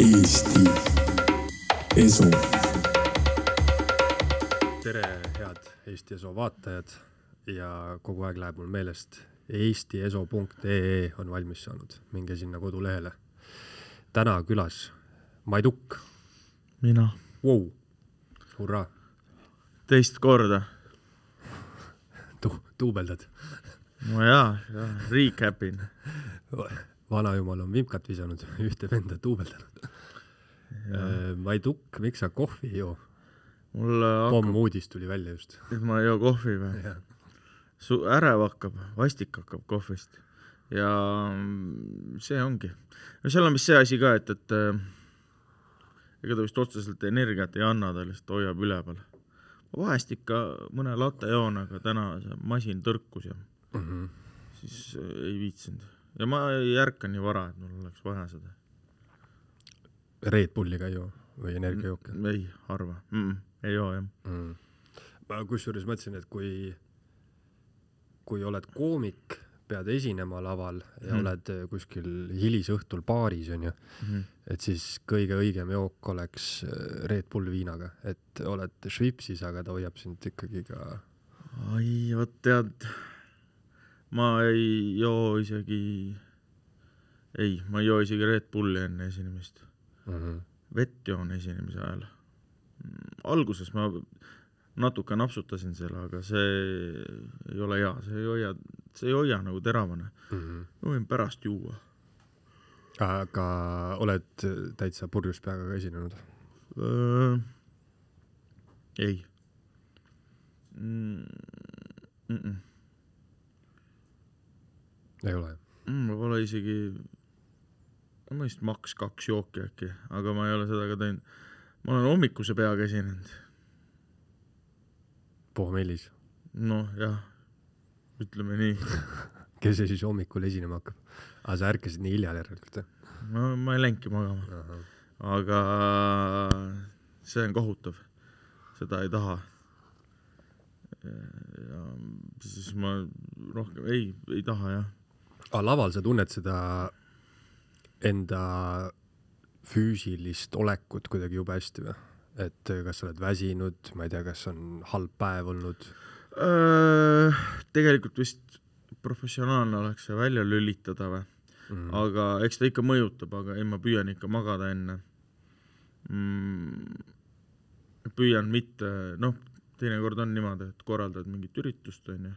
Eesti Esu. tere, head Eesti Esu vaatajad ja kogu aeg läheb mul meelest eestieso.ee e on valmis saanud, minge sinna kodulehele. täna külas Maiduk. mina wow.. hurraa. teist korda tu. duubeldad? no jaa, jaa, recap in vanajumal on vimkat visanud, ühte venda tuubeldanud. Vaiduk, äh, miks sa kohvi ei joo? mul hakkab. pommuudis tuli välja just. et ma ei joo kohvi või? su ärev hakkab, vastik hakkab kohvist ja mm, see ongi. no seal on vist see asi ka, et, et äh, ega ta vist otseselt energiat ei anna, ta lihtsalt hoiab üleval. vahest ikka mõne latte joon, aga täna see masin tõrkus ja mm -hmm. siis äh, ei viitsinud ja ma ei ärka nii vara, et mul oleks vaja seda. Red Bulli ka ei joo või energiajooke? Mm, ei, harva mm, -mm, ei joo jah mm.. ma kusjuures mõtlesin, et kui, kui oled koomik, pead esinema laval ja mm. oled kuskil hilisõhtul baaris onju mm., et siis kõige õigem jook oleks äh, Red Bull viinaga, et oled švipsis, aga ta hoiab sind ikkagi ka. ai, vot tead ma ei joo isegi, ei, ma ei joo isegi Red Bulli enne esinemist mm. -hmm. vett joon esinemise ajal. alguses ma natuke napsutasin selle, aga see ei ole hea, see ei hoia, see ei hoia nagu teravana mm. -hmm. ma võin pärast juua. aga oled täitsa purjus peaga ka esinenud öö...? ei mm. -mm ei ole mm,? ma pole isegi, ma vist maks kaks jooki äkki, aga ma ei ole seda ka teinud. ma olen hommikuse peaga esinenud. pohmellis? noh, jah, ütleme nii kes see siis hommikul esinema hakkab? aa, ah, sa ärkasid nii hilja järelikult, jah? ma, ma ei länki magama. aga see on kohutav, seda ei taha ja siis ma rohkem ei, ei taha jah aga laval sa tunned seda enda füüsilist olekut kuidagi jube hästi või? et äh, kas sa oled väsinud, ma ei tea, kas on halb päev olnud äh,? tegelikult vist professionaalne oleks see välja lülitada või mm., aga eks ta ikka mõjutab, aga ei, ma püüan ikka magada enne mm,. püüan mitte, noh, teinekord on niimoodi, et korraldad mingit üritust, onju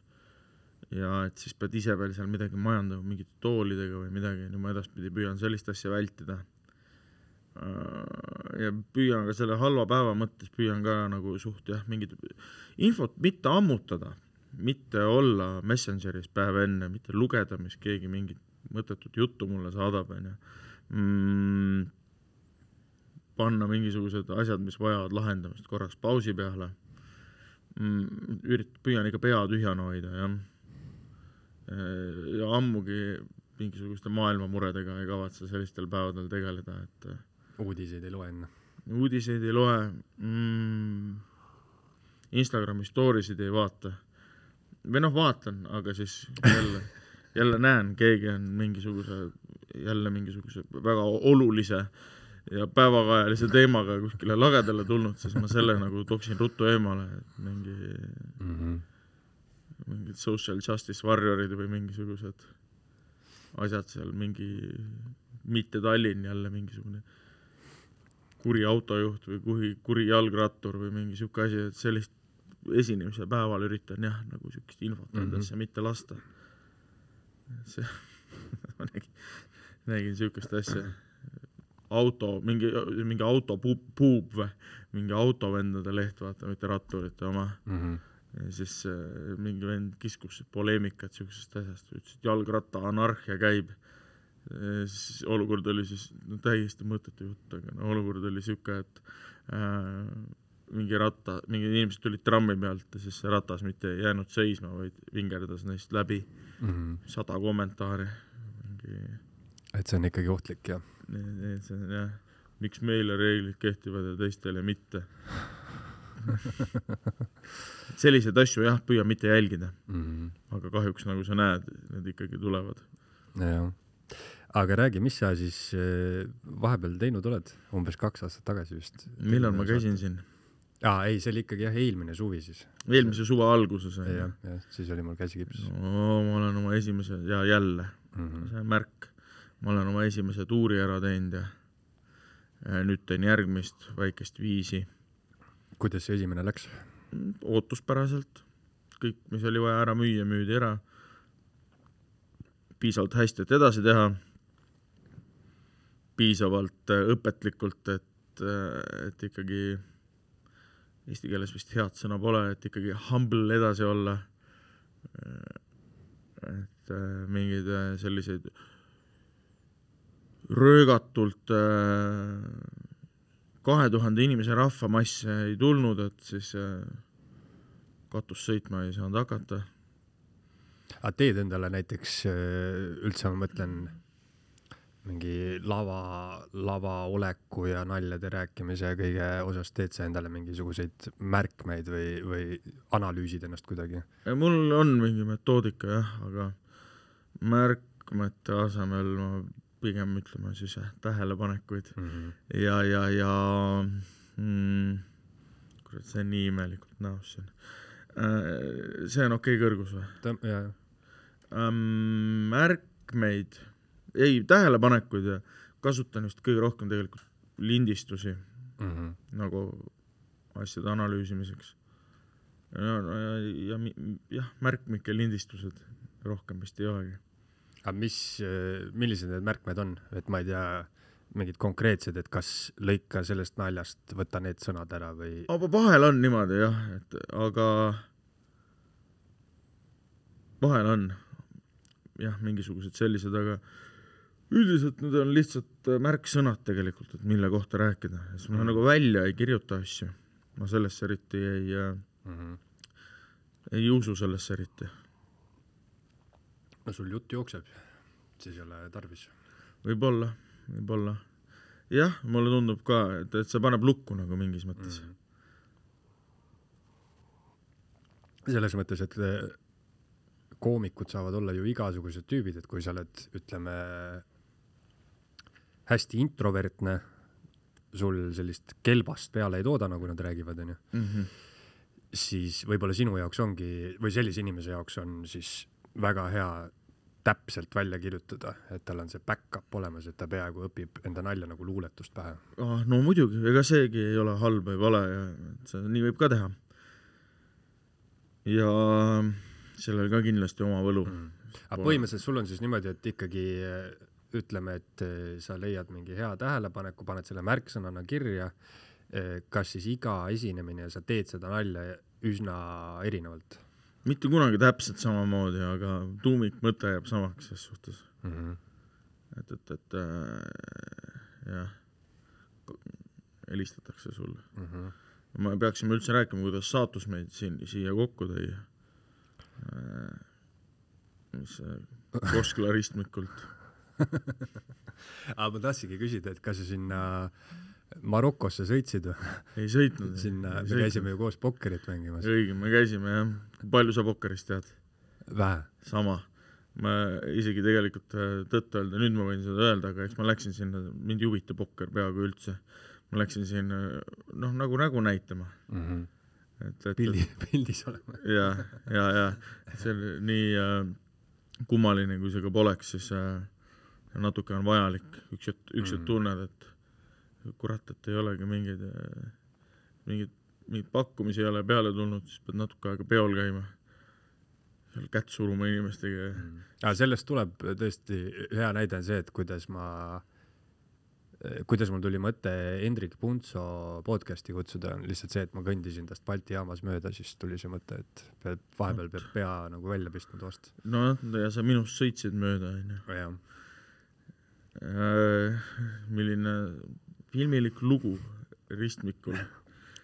ja et siis pead ise veel seal midagi majandama mingite toolidega või midagi, nii ma edaspidi püüan sellist asja vältida. Äh, ja püüan ka selle halva päeva mõttes, püüan ka nagu suht jah, mingit infot mitte ammutada, mitte olla Messengeris päev enne, mitte lugeda, mis keegi mingit mõttetut juttu mulle saadab, onju. Mm, panna mingisugused asjad, mis vajavad lahendamist korraks pausi peale. Mm, ürit-, püüan ikka pea tühjana hoida, jah Äh, ja ammugi mingisuguste maailmamuredega ei kavatse sellistel päevadel tegeleda, et äh, uudiseid ei loe enne? uudiseid ei loe mm,, Instagrami story sid ei vaata. või noh, vaatan, aga siis jälle, jälle näen, keegi on mingisuguse, jälle mingisuguse väga olulise ja päevakajalise teemaga kuskile lagedale tulnud, siis ma selle nagu toksin ruttu eemale, et mingi mm -hmm mingid social justice warrior'id või mingisugused asjad seal, mingi mitte Tallinn jälle mingisugune kuri autojuht või kuri, kuri jalgrattur või mingi sihuke asi, et sellist esinemise päeval üritan jah, nagu siukest infot mm -hmm. endasse mhm. mitte lasta. see ma nägin, nägin siukest asja. auto, mingi, mingi auto puub, puub või mingi autovendade leht, vaata, mitte ratturite oma mm. -hmm siis äh, mingi vend kiskus poleemikat niisugusest asjast, ütles, et jalgratta anarhia käib. siis olukord oli siis no, täiesti mõttetu jutt, aga no olukord oli niisugune, et äh, mingi ratta, mingid inimesed tulid trammi pealt ja siis see ratas mitte ei jäänud seisma, vaid vingerdas neist läbi mm. -hmm. sada kommentaari. Mingi... et see on ikkagi ohtlik, jah? see on jah, miks meile reeglid kehtivad ja teistele mitte selliseid asju jah, püüa mitte jälgida mm. -hmm. aga kahjuks, nagu sa näed, need ikkagi tulevad. jah, aga räägi, mis sa siis eh, vahepeal teinud oled, umbes kaks aastat tagasi vist? millal ma käisin saate? siin? aa, ah, ei, see oli ikkagi jah, eelmine suvi siis. eelmise suve alguses on ju ja,? jah, siis oli mul käsi kipsis. no ma olen oma esimese ja jälle mm, -hmm. see on märk, ma olen oma esimese tuuri ära teinud ja eh, nüüd teen järgmist väikest viisi kuidas see esimene läks? ootuspäraselt, kõik, mis oli vaja ära müüa, müüdi ära. piisavalt hästi, et edasi teha. piisavalt äh, õpetlikult, et, äh, et ikkagi eesti keeles vist head sõna pole, et ikkagi humble edasi olla. Äh, et mingeid selliseid röögatult äh, kahe tuhande inimese rahvamass ei tulnud, et siis äh, katus sõitma ei saanud hakata. aga teed endale näiteks äh, üldse, ma mõtlen, mingi lava, lavaoleku ja naljade rääkimise ja kõige osas teed sa endale mingisuguseid märkmeid või, või analüüsid ennast kuidagi? mul on mingi metoodika jah, aga märkmete asemel ma pigem ütleme siis jah, tähelepanekuid mm -hmm. ja, ja, ja mm, kurat, see on nii imelikult näos siin. Äh, see on okei okay kõrgus või? jajah. Ähm, märkmeid, ei tähelepanekuid ja kasutan just kõige rohkem tegelikult lindistusi mm -hmm. nagu asjade analüüsimiseks. ja, ja, ja jah, märkmike lindistused rohkem vist ei olegi aga mis, äh, millised need märkmed on, et ma ei tea, mingid konkreetsed, et kas lõika sellest naljast, võta need sõnad ära või? aga vahel on niimoodi jah, et aga vahel on jah, mingisugused sellised, aga üldiselt need on lihtsalt äh, märksõnad tegelikult, et mille kohta rääkida, siis ma mm -hmm. nagu välja ei kirjuta asju. ma sellesse eriti ei mm, -hmm. ei usu sellesse eriti no sul jutt jookseb, siis ei ole tarvis. võib-olla, võib-olla. jah, mulle tundub ka, et, et see paneb lukku nagu mingis mõttes mm. -hmm. selles mõttes, et eh, koomikud saavad olla ju igasugused tüübid, et kui sa oled, ütleme, hästi introvertne, sul sellist kelbast peale ei tooda, nagu nad räägivad, onju, mhm. siis võib-olla sinu jaoks ongi või sellise inimese jaoks on siis väga hea täpselt välja kirjutada, et tal on see back-up olemas, et ta peaaegu õpib enda nalja nagu luuletust pähe ah,. no muidugi, ega seegi ei ole halb või vale ja see nii võib ka teha. ja sellel ka kindlasti oma võlu mm.. aga põhimõtteliselt sul on siis niimoodi, et ikkagi eh, ütleme, et eh, sa leiad mingi hea tähelepaneku, paned selle märksõnana kirja, eh, kas siis iga esinemine sa teed seda nalja üsna erinevalt mitte kunagi täpselt samamoodi, aga tuumikmõte jääb samaks ses suhtes mm. -hmm. et, et, et äh, jah, helistatakse sulle mm. -hmm. me peaksime üldse rääkima, kuidas saatus meid siin, siia kokku tõi äh,. mis äh, kosklaristmikult aga ma tahtsingi küsida, et kas sa sinna äh, Marokosse sõitsid või? ei sõitnud. sinna, me sõitnud. käisime ju koos pokkerit mängimas. õige, me käisime jah. palju sa pokkerist tead? vähe. sama. ma isegi tegelikult äh, tõtt-öelda, nüüd ma võin seda öelda, aga eks ma läksin sinna, mind ei huvita pokker peaaegu üldse. ma läksin sinna äh, noh, nagu nägu näitama mm. -hmm. et, et pildi, pildis olema. ja, ja, ja see oli nii äh, kummaline, kui see ka poleks, siis äh, natuke on vajalik, üks hetk, üks hetk mm -hmm. tunned, et kurat, et ei olegi mingeid, äh, mingeid, mingeid pakkumisi ei ole peale tulnud, siis pead natuke aega peol käima seal kätt suruma inimestega mm.. aga sellest tuleb tõesti, hea näide on see, et kuidas ma, kuidas mul tuli mõte Hendrik Puntso podcast'i kutsuda, on lihtsalt see, et ma kõndisin tast Balti jaamas mööda, siis tuli see mõte, et peab, vahepeal peab pea nagu välja pistma toast. nojah, ja sa minust sõitsid mööda, onju. Äh, milline filmilik lugu ristmikul.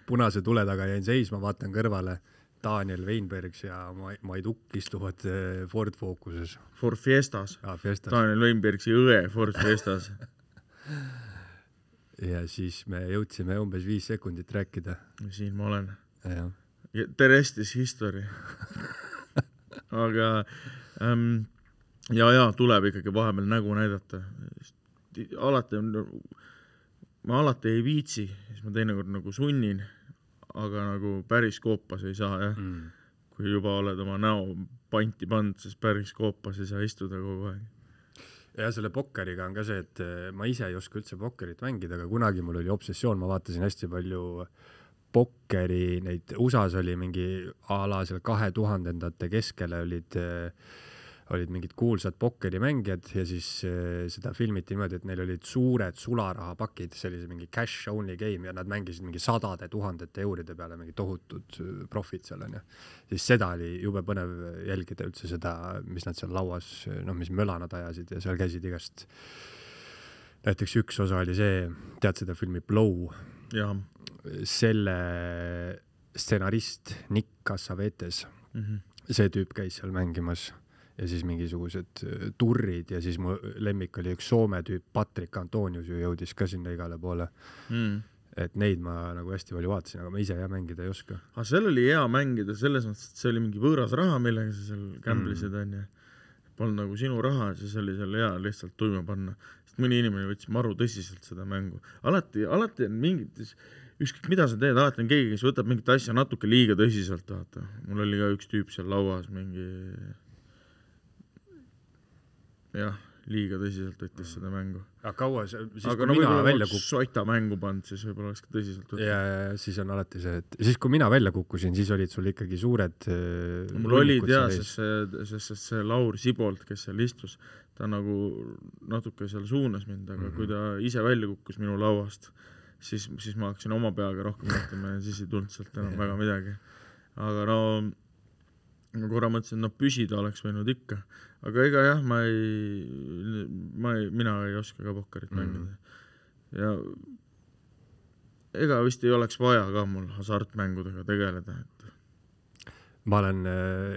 punase tule taga jäin seisma, vaatan kõrvale. Daniel Weinbergs ja Maiduk istuvad äh, Ford Focuses. Ford Fiestas ah,. Daniel Weinbergsi õe Ford Fiestas ja siis me jõudsime umbes viis sekundit rääkida. siin ma olen. The rest is history aga ähm, ja, ja tuleb ikkagi vahepeal nägu näidata. alati on ma alati ei viitsi, siis ma teinekord nagu sunnin, aga nagu päris koopas ei saa jah mm.. kui juba oled oma näo panti pannud, siis päris koopas ei saa istuda kogu aeg ja selle pokkeriga on ka see, et eh, ma ise ei oska üldse pokkerit mängida, aga kunagi mul oli obsessioon, ma vaatasin hästi palju pokkeri, neid USA-s oli mingi a la seal kahe tuhandendate keskele olid äh, olid mingid kuulsad pokkerimängijad ja siis eh, seda filmiti niimoodi, et neil olid suured sularahapakid, see oli mingi cash only game ja nad mängisid mingi sadade tuhandete euride peale mingi tohutud eh, profid seal onju. siis seda oli jube põnev jälgida üldse seda, mis nad seal lauas, eh, noh, mis möla nad ajasid ja seal käisid igast. näiteks üks osa oli see, tead seda filmi Blow? selle stsenarist Nick Cassavetes mm, -hmm. see tüüp käis seal mängimas ja siis mingisugused äh, turrid ja siis mu lemmik oli üks Soome tüüp, Patrick Antonius ju jõudis ka sinna igale poole mm et neid ma nagu hästi palju vaatasin, aga ma ise jah mängida ei oska. aga ah, seal oli hea mängida selles mõttes, et see oli mingi võõras raha, millega sa seal gämblisid mm. onju mm.. Polnud nagu sinu raha, siis oli seal hea lihtsalt tuima panna. sest mõni inimene võttis maru tõsiselt seda mängu. alati, alati on mingites, ükskõik mida sa teed, alati on keegi, kes võtab mingit asja natuke liiga tõsiselt, vaata. mul oli ka üks tüüp seal lauas mingi jah, liiga tõsiselt võttis seda mängu. aga kaua see, siis aga kui no, mina välja kukkusin. Sota mängu pannud, siis võib-olla oleks ka tõsiselt võtnud. ja, ja, ja siis on alati see, et siis kui mina välja kukkusin, siis olid sul ikkagi suured äh, no,. mul olid jaa, sest see, sest, sest see Laur Sibolt, kes seal istus, ta nagu natuke seal suunas mind, aga mm -hmm. kui ta ise välja kukkus minu lauast, siis, siis ma hakkasin oma peaga rohkem mõtlema ja siis ei tulnud sealt enam väga midagi. aga no ma korra mõtlesin, et no püsida oleks võinud ikka, aga ega jah, ma ei, ma ei, mina ei oska ka pokkerit mhm. mängida mm. -hmm. ja ega vist ei oleks vaja ka mul hasartmängudega tegeleda, et. ma olen äh,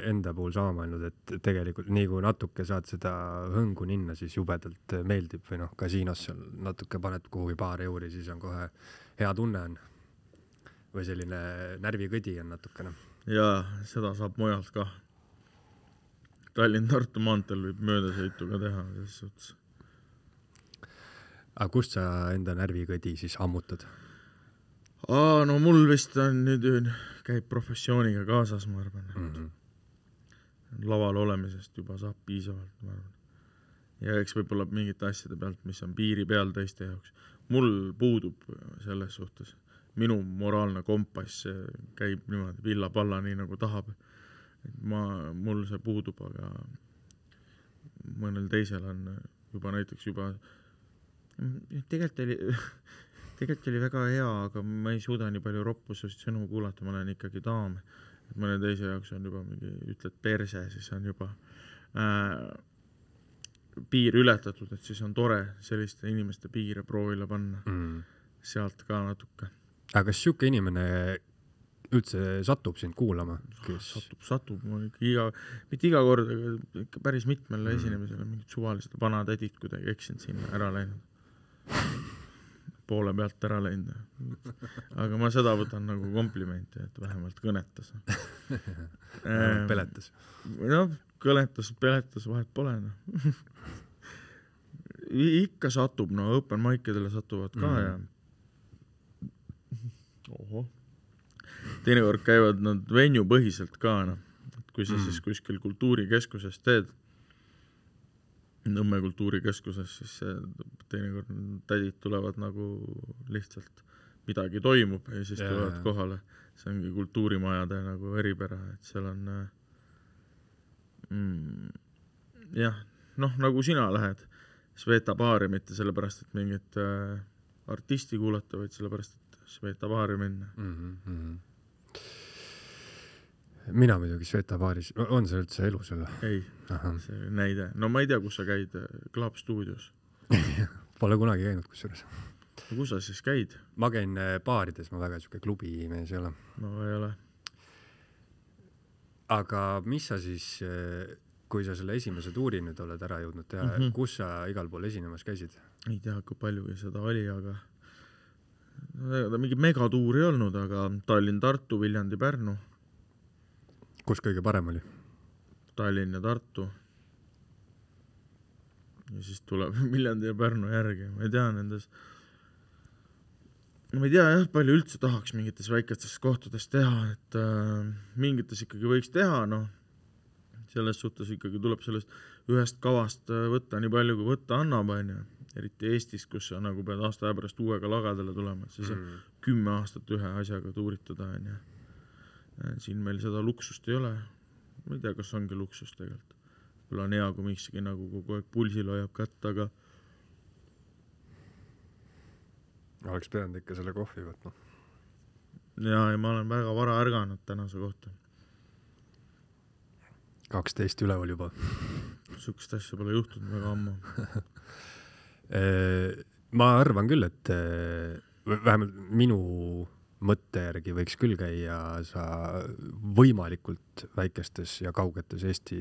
enda puhul sama mõelnud, et tegelikult nii kui natuke saad seda hõngu ninna, siis jubedalt äh, meeldib või noh, kasiinos seal natuke paned kuhugi paar euri, siis on kohe hea tunne on. või selline närvikõdi on natukene. jaa, seda saab mujalt kah Tallinn-Tartu maanteel võib möödasõitu ka teha selles suhtes. aga kust sa enda närvikõdi siis ammutad? aa, no mul vist on nüüd, käib professiooniga kaasas, ma arvan mm. -hmm. laval olemisest juba saab piisavalt, ma arvan. ja eks võib-olla mingite asjade pealt, mis on piiri peal teiste jaoks. mul puudub selles suhtes, minu moraalne kompass käib niimoodi villapalla, nii nagu tahab ma, mul see puudub, aga mõnel teisel on juba näiteks juba, tegelikult oli, tegelikult oli väga hea, aga ma ei suuda nii palju roppuseid sõnu kuulata, ma olen ikkagi daam. et mõne teise jaoks on juba mingi, ütled perse, siis on juba äh, piir ületatud, et siis on tore selliste inimeste piire proovile panna mm.. sealt ka natuke. aga kas sihuke inimene üldse satub sind kuulama kes...? satub, satub, mul ikka iga, mitte iga kord, aga ikka päris mitmel mm. esinemisel on mingid suvalised vanad tädid kuidagi eksinud sinna, ära läinud. poole pealt ära läinud. aga ma seda võtan nagu komplimenti, et vähemalt kõnetas ehm,. peletas. noh, kõnetas, peletas, vahet pole noh ikka satub, no open mic idele satuvad ka mm -hmm. ja. ohoh teinekord käivad nad venue põhiselt ka, noh, et kui sa mm. siis kuskil kultuurikeskuses teed, Nõmme kultuurikeskuses, siis teinekord tädid tulevad nagu lihtsalt, midagi toimub ja siis ja, tulevad ja. kohale. see ongi kultuurimajade nagu eripära, et seal on äh, mm, jah, noh, nagu sina lähed Sveta baari mitte sellepärast, et mingit äh, artisti kuulata, vaid sellepärast, et Sveta baari minna mm. -hmm mina muidugi Sveta baaris, on see üldse elus jälle? ei, see oli näide. no ma ei tea, kus sa käid, Club äh, Studios Pole kunagi käinud kusjuures. no kus sa siis käid? ma käin äh, baarides, ma väga siuke klubimees ei ole. no ei ole. aga mis sa siis, äh, kui sa selle esimese tuuri nüüd oled ära jõudnud teha mm, -hmm. kus sa igal pool esinemas käisid? ei tea, kui palju seda oli, aga no, mingi megatuur ei olnud, aga Tallinn, Tartu, Viljandi, Pärnu kus kõige parem oli? Tallinn ja Tartu. ja siis tuleb Viljandi ja Pärnu järgi, ma ei tea nendes, ma ei tea jah, palju üldse tahaks mingites väikestes kohtades teha, et äh, mingites ikkagi võiks teha, noh, selles suhtes ikkagi tuleb sellest ühest kavast äh, võtta nii palju, kui võtta annab, onju. eriti Eestis, kus sa nagu pead aasta aja pärast uuega lagedale tulema, et sa ei saa mm. kümme aastat ühe asjaga tuuritada, onju Eh, siin meil seda luksust ei ole. ma ei tea, kas ongi luksus tegelikult. võib-olla on hea, kui miski nagu kogu aeg pulsil hoiab kätt, aga. oleks pidanud ikka selle kohvi võtma. ja, ja ma olen väga vara ärganud tänase kohta. kaksteist üleval juba sihukest asja pole juhtunud väga ammu eh, ma arvan küll, et eh, vähemalt minu mõtte järgi võiks küll käia sa võimalikult väikestes ja kaugetes Eesti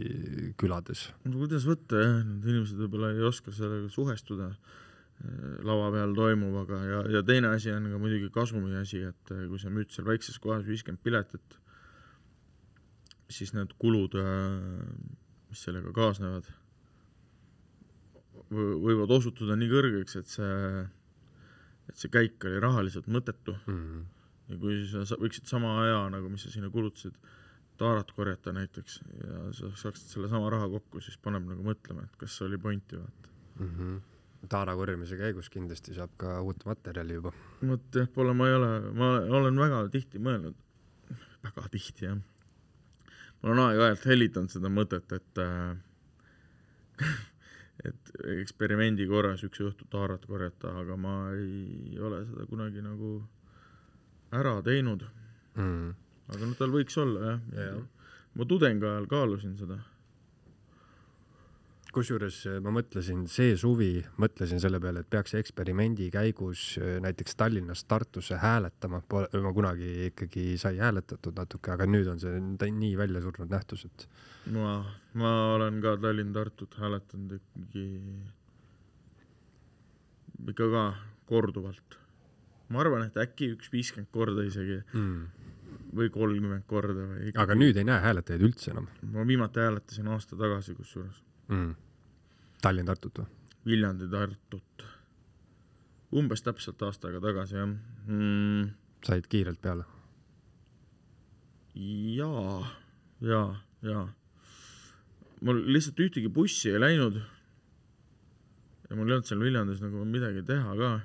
külades. no kuidas võtta jah, need inimesed võib-olla ei oska sellega suhestuda eh, lava peal toimuvaga ja, ja teine asi on ka muidugi kasumi asi, et eh, kui sa müüd seal väikses kohas viiskümmend piletit, siis need kulud, eh, mis sellega kaasnevad, võivad osutuda nii kõrgeks, et see, et see käik oli rahaliselt mõttetu mm. -hmm ja kui sa võiksid sama aja nagu, mis sa sinna kulutasid, taarat korjata näiteks ja sa saaksid sellesama raha kokku, siis paneb nagu mõtlema, et kas oli pointi vaata mm. -hmm taara korjamise käigus kindlasti saab ka uut materjali juba. vot jah, pole, ma ei ole, ma olen väga tihti mõelnud, väga tihti jah, ma olen aeg-ajalt hellitanud seda mõtet, et äh, et eksperimendi korras üks õhtu taarat korjata, aga ma ei ole seda kunagi nagu äh, ära teinud mm.. aga noh, tal võiks olla jah ja,. Ja. ma tudengi ajal kaalusin seda. kusjuures eh, ma mõtlesin, see suvi mõtlesin selle peale, et peaks eksperimendi käigus eh, näiteks Tallinnast Tartusse hääletama, ma kunagi ikkagi sai hääletatud natuke, aga nüüd on see nii välja surnud nähtus, et. ma, ma olen ka Tallinn-Tartut hääletanud ikkagi ikka ka korduvalt ma arvan, et äkki üks viiskümmend korda isegi mm. või kolmkümmend korda või. aga nüüd ei näe hääletajaid üldse enam? ma viimati hääletasin aasta tagasi kusjuures mm.. Tallinn-Tartut või? Viljandi-Tartut. umbes täpselt aasta aega tagasi jah mm.. said kiirelt peale? jaa, jaa, jaa. mul lihtsalt ühtegi bussi ei läinud. ja mul ei olnud seal Viljandis nagu midagi teha ka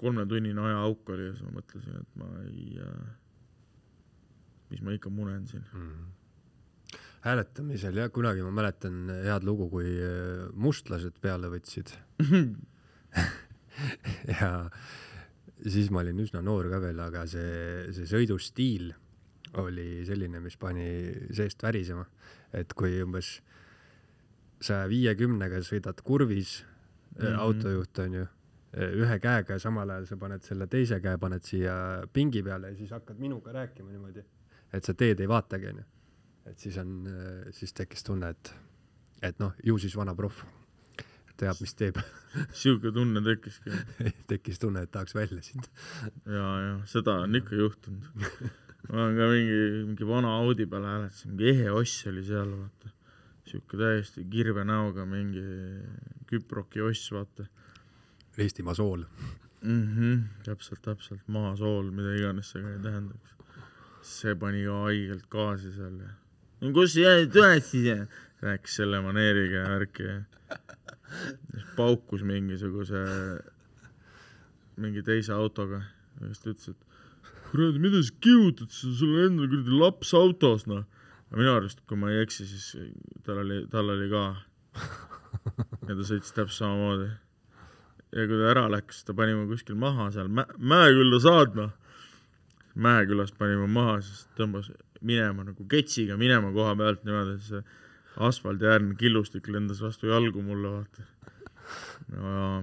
kolmetunnine ajaauk oli ja siis ma mõtlesin, et ma ei, äh, mis ma ikka munen siin mm. -hmm. hääletamisel jah, kunagi ma mäletan head lugu, kui äh, mustlased peale võtsid ja siis ma olin üsna noor ka veel, aga see, see sõidustiil oli selline, mis pani seest värisema, et kui umbes saja viiekümnega sõidad kurvis mm, -hmm. autojuht on ju Äh, ühe käega ja samal ajal sa paned selle teise käe, paned siia pingi peale ja siis hakkad minuga rääkima niimoodi, et sa teed ei vaatagi, onju. et siis on, äh, siis tekkis tunne, et, et noh, ju siis vana proff teab, mis teeb sihuke tunne tekkiski tekkis tunne, et tahaks välja siit ja, ja seda on ikka juhtunud ma olen ka mingi, mingi vana Audi peale hääletasin, mingi ehe oss oli seal, vaata. sihuke täiesti kirve näoga mingi küproki oss, vaata Eestimaa sool mm. -hmm, täpselt, täpselt, maasool, mida iganes see tähendab. see pani ka haigelt gaasi seal ja no kus sa jäid üles siis? rääkis selle maneeriga ja värki ja paukus mingisuguse, mingi teise autoga. ja siis ta ütles, et kuradi, mida sa kihutad, sul on endal kuradi laps autos, noh. aga minu arust, kui ma ei eksi, siis tal oli, tal oli ka. ja ta sõitis täpselt samamoodi ja kui ta ära läks, ta pani mu kuskil maha seal mä-, Mäekülla saadma. Mäekülas pani mu maha, siis tõmbas minema nagu ketsiga minema koha pealt niimoodi, siis asfaldiäärne killustik lendas vastu jalgu mulle, vaata. no jaa,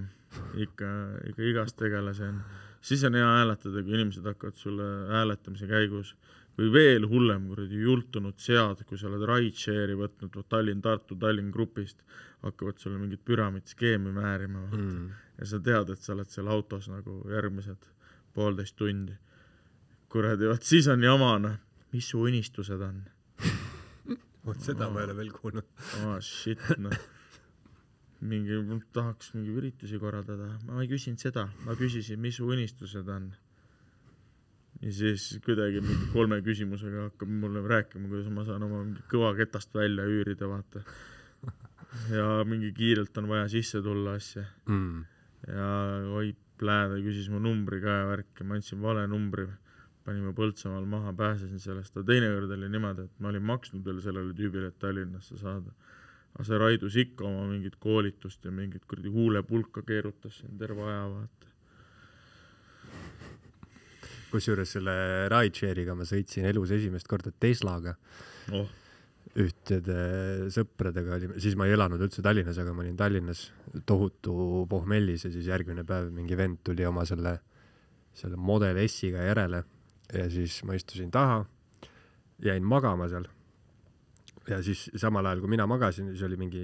ikka, ikka igas tegelase on. siis on hea hääletada, kui inimesed hakkavad sulle hääletamise käigus või veel hullem, kuradi jultunud sead, kui sa oled rideshare'i võtnud Tallinn-Tartu, Tallinn grupist, hakkavad sulle mingit püramiidskeemi määrima mm ja sa tead, et sa oled seal autos nagu järgmised poolteist tundi. kuradi, vot siis on jama, noh. mis su unistused on vot seda oh, ma ei ole veel kuulnud aa oh, shit, noh. mingi, tahaks mingi üritusi korraldada. ma ei küsinud seda, ma küsisin, mis su unistused on ja siis kuidagi mingi kolme küsimusega hakkab mulle rääkima, kuidas ma saan oma mingi kõva ketast välja üürida, vaata. ja mingi kiirelt on vaja sisse tulla asja mm ja oi plääda, küsis mu numbri ka ja värki, ma andsin vale numbri, panime Põltsamaal maha, pääsesin sellest, aga teinekord oli niimoodi, et ma olin maksnud veel sellele tüübile, et Tallinnasse saada. aga see Raidu Sikk oma mingit koolitust ja mingit kuradi huulepulka keerutas siin terve aja, vaata kusjuures selle ride share'iga ma sõitsin elus esimest korda Teslaga oh ühtede sõpradega olime, siis ma ei elanud üldse Tallinnas, aga ma olin Tallinnas tohutu pohmellis ja siis järgmine päev mingi vend tuli oma selle, selle Model S-iga järele ja siis ma istusin taha, jäin magama seal. ja siis samal ajal, kui mina magasin, siis oli mingi,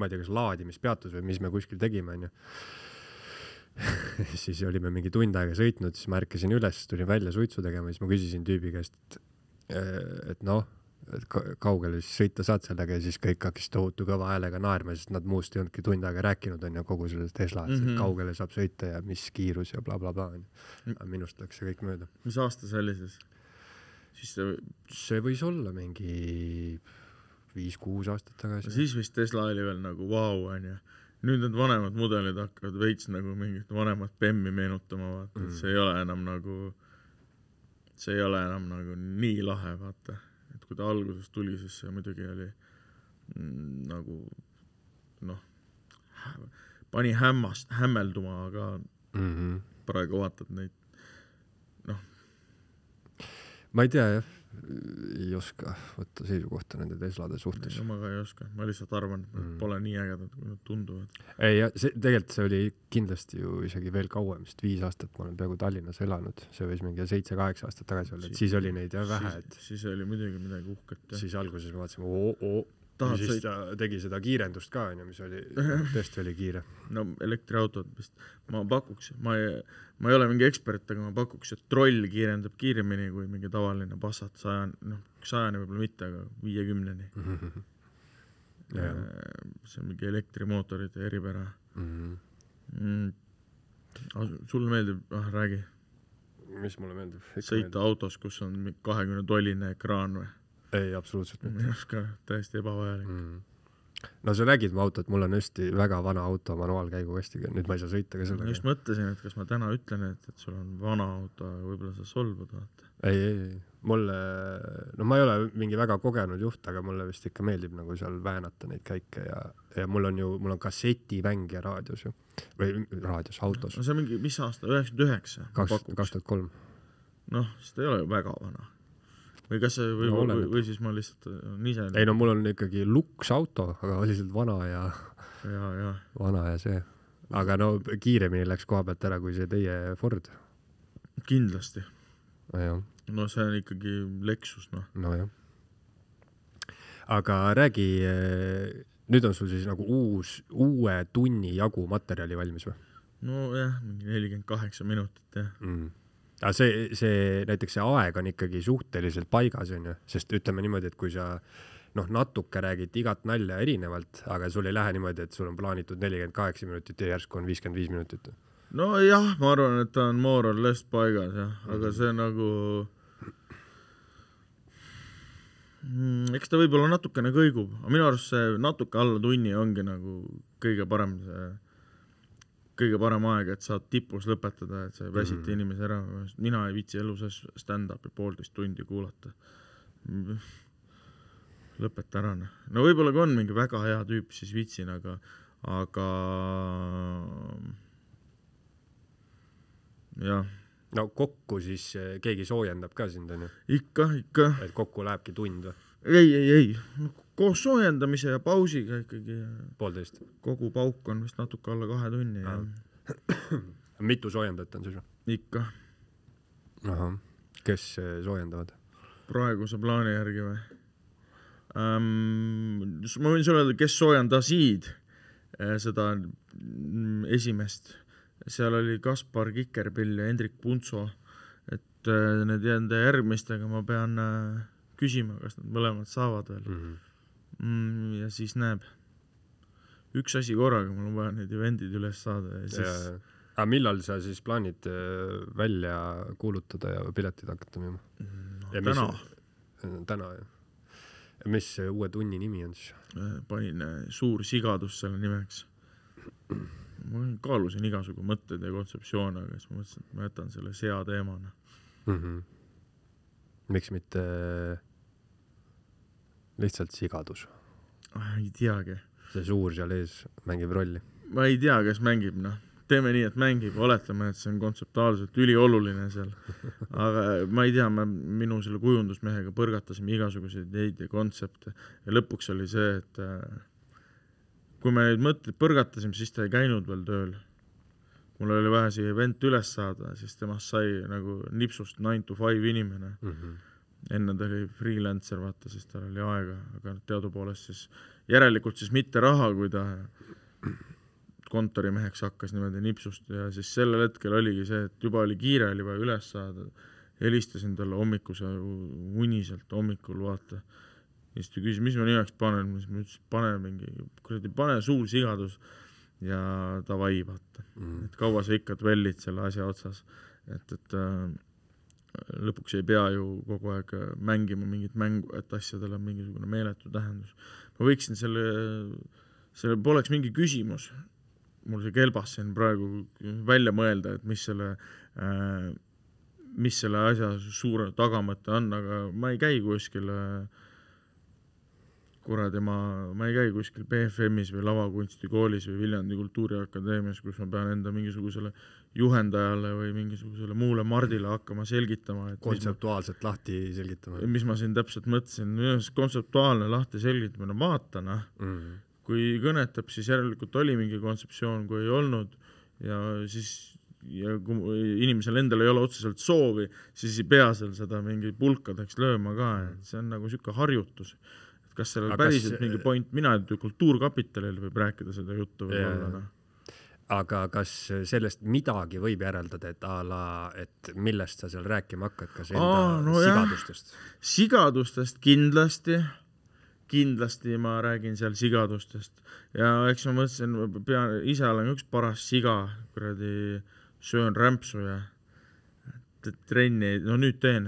ma ei tea, kas laadimispeatus või mis me kuskil tegime, onju siis olime mingi tund aega sõitnud, siis ma ärkasin üles, tulin välja suitsu tegema, siis ma küsisin tüübi käest, äh, et noh et kaugele siis sõita saad sellega ja siis kõik hakkasid tohutu kõva häälega naerma, sest nad muust ei olnudki tund aega rääkinud, onju, kogu sellest Tesla, et mm -hmm. kaugele saab sõita ja mis kiirus ja blablabla onju bla, bla. minust läks see kõik mööda. mis aasta see oli siis? siis see see võis olla mingi viis-kuus aastat tagasi. siis vist Tesla oli veel nagu vau wow,, onju. nüüd need vanemad mudelid hakkavad veits nagu mingit vanemat bemmi meenutama, vaata mm., et see mm. ei ole enam nagu, see ei ole enam nagu nii lahe, vaata et kui ta alguses tuli, siis see muidugi oli mm, nagu noh, pani hämmast, hämmelduma, aga mm -hmm. praegu vaatad neid, noh. ma ei tea jah, ei oska võtta seisukohta nende Teslade suhtes. ma ka ei oska, ma lihtsalt arvan, et mm. pole nii ägedad, kui nad tunduvad. ei, see tegelikult see oli kindlasti ju isegi veel kauem, sest viis aastat ma olen peaaegu Tallinnas elanud, see võis mingi seitse-kaheksa aastat tagasi olla, et siis oli neid jah vähe, et. siis oli muidugi midagi uhket. siis alguses me vaatasime oo-oo tahad sõita. siis ta tegi seda kiirendust ka onju, mis oli tõesti oli kiire. no elektriautod vist, ma pakuks, ma ei, ma ei ole mingi ekspert, aga ma pakuks, et troll kiirendab kiiremini kui mingi tavaline Passat saja, noh sajani võib-olla mitte, aga viiekümneni mm. -hmm. Ja, see on mingi elektrimootorite eripära mhm. mm. -hmm. Mm. sulle meeldib, ah räägi. mis mulle meeldib? sõita meeldib. autos, kus on kahekümne tolline ekraan või? ei, absoluutselt mitte. minu arust ka täiesti ebavajalik mm. no sa nägid mu autot, mul on hästi väga vana auto manuaalkäigukastiga, nüüd ma ei saa sõita ka sellega. just mõtlesin, et kas ma täna ütlen, et, et sul on vana auto, võib-olla sa solvud vaata. ei, ei, ei, mulle, no ma ei ole mingi väga kogenud juht, aga mulle vist ikka meeldib nagu seal väänata neid käike ja, ja mul on ju, mul on kassetimängija raadios ju või raadios, autos. no see on mingi, mis aasta, üheksakümmend üheksa? kaks, kaks tuhat kolm. noh, siis ta ei ole ju väga vana või kas see või no,, või, või siis ma lihtsalt olen äh, ise. ei no mul on ikkagi luks auto, aga lihtsalt vana ja, ja, ja. vana ja see, aga no kiiremini läks koha pealt ära kui see teie Ford. kindlasti no,. no see on ikkagi Lexus noh. nojah. aga räägi, äh, nüüd on sul siis nagu uus, uue tunni jagu materjali valmis või? nojah, mingi nelikümmend kaheksa minutit jah mm aga see, see näiteks see aeg on ikkagi suhteliselt paigas, onju, sest ütleme niimoodi, et kui sa noh, natuke räägid igat nalja erinevalt, aga sul ei lähe niimoodi, et sul on plaanitud nelikümmend kaheksa minutit ja järsku on viiskümmend viis minutit. nojah, ma arvan, et ta on more or less paigas jah, aga see nagu mm, eks ta võib-olla natukene kõigub, aga minu arust see natuke alla tunni ongi nagu kõige parem see kõige parem aeg, et saad tipus lõpetada, et sa ei väsita mm. -hmm. inimesi ära, mina ei viitsi elu sees stand-up'i poolteist tundi kuulata. lõpeta ära, noh. no võib-olla kui on mingi väga hea tüüp, siis viitsin, aga, aga jah. no kokku siis eh, keegi soojendab ka sind, onju? ikka, ikka. et kokku lähebki tund või? ei, ei, ei, koos soojendamise ja pausiga ikkagi. Äh, poolteist. kogu pauk on vist natuke alla kahe tunni ja. Ah. mitu soojendajat on siis või? ikka. ahah, kes äh, soojendavad? praeguse plaani järgi või ähm,? ma võin sulle öelda, kes soojendasid äh, seda mm, esimest, seal oli Kaspar Kikerpill ja Hendrik Puntso, et nende järgmistega ma pean küsima, kas nad mõlemad saavad veel mm. -hmm mm,. ja siis näeb, üks asi korraga, mul on vaja need event'id üles saada ja siis. aga millal sa siis plaanid äh, välja kuulutada ja piletid hakata müüma mm, no,? täna. Äh, täna jah. ja mis uue tunni nimi on siis? Äh, panin Suur sigadus selle nimeks. ma kaalusin igasugu mõtteid ja kontseptsioone, aga siis ma mõtlesin, et ma jätan selle sea teemana mm. -hmm. miks mitte äh lihtsalt sigadus? ei teagi. see suur seal ees mängib rolli? ma ei tea, kes mängib, noh. teeme nii, et mängib, oletame, et see on kontseptuaalselt ülioluline seal. aga ma ei tea, ma, minu selle kujundusmehega põrgatasime igasuguseid ideid ja kontsepte ja lõpuks oli see, et äh, kui me neid mõtteid põrgatasime, siis ta ei käinud veel tööl mul oli vaja see event üles saada, siis temast sai nagu nipsust nine to five inimene mm. -hmm enne ta oli freelancer, vaata, siis tal oli aega, aga teadupoolest siis järelikult siis mitte raha, kui ta kontorimeheks hakkas niimoodi nipsust ja siis sellel hetkel oligi see, et juba oli kiire, oli vaja üles saada. helistasin talle hommikuse uniselt hommikul, vaata. ja siis ta küsis, mis ma nimeks panen, siis ma ütlesin, pane mingi, kuradi, pane suur sigadus ja davai, vaata mm. -hmm. et kaua sa ikka dwellid selle asja otsas, et, et äh, lõpuks ei pea ju kogu aeg äh, mängima mingit mängu, et asjadel on mingisugune meeletu tähendus. ma võiksin selle, selle poleks mingi küsimus, mul see kelbas siin praegu välja mõelda, et mis selle äh, mis selle asja suure tagamõte on, aga ma ei käi kuskil äh, kuradi, ma, ma ei käi kuskil BFM-is või lavakunstikoolis või Viljandi Kultuuriakadeemias, kus ma pean enda mingisugusele juhendajale või mingisugusele muule Mardile hakkama selgitama, et kontseptuaalselt ma, lahti selgitama? mis ma siin täpselt mõtlesin, minu arust kontseptuaalne lahtiselgitamine, vaata noh mm -hmm., kui kõnetab, siis järelikult oli mingi kontseptsioon, kui ei olnud ja siis ja kui inimesel endal ei ole otseselt soovi, siis ei pea seal seda mingi pulkadeks lööma ka, et see on nagu niisugune harjutus kas seal oli päriselt kas... mingi point, mina kultuurkapitalil võib rääkida seda juttu võib-olla yeah., aga aga kas sellest midagi võib järeldada, et a la, et millest sa seal rääkima hakkad, kas enda Aa, no sigadustest? sigadustest kindlasti, kindlasti ma räägin seal sigadustest ja eks ma mõtlesin, pean, ise olen üks paras siga, kuradi, söön rämpsu ja et, et trenni, no nüüd teen,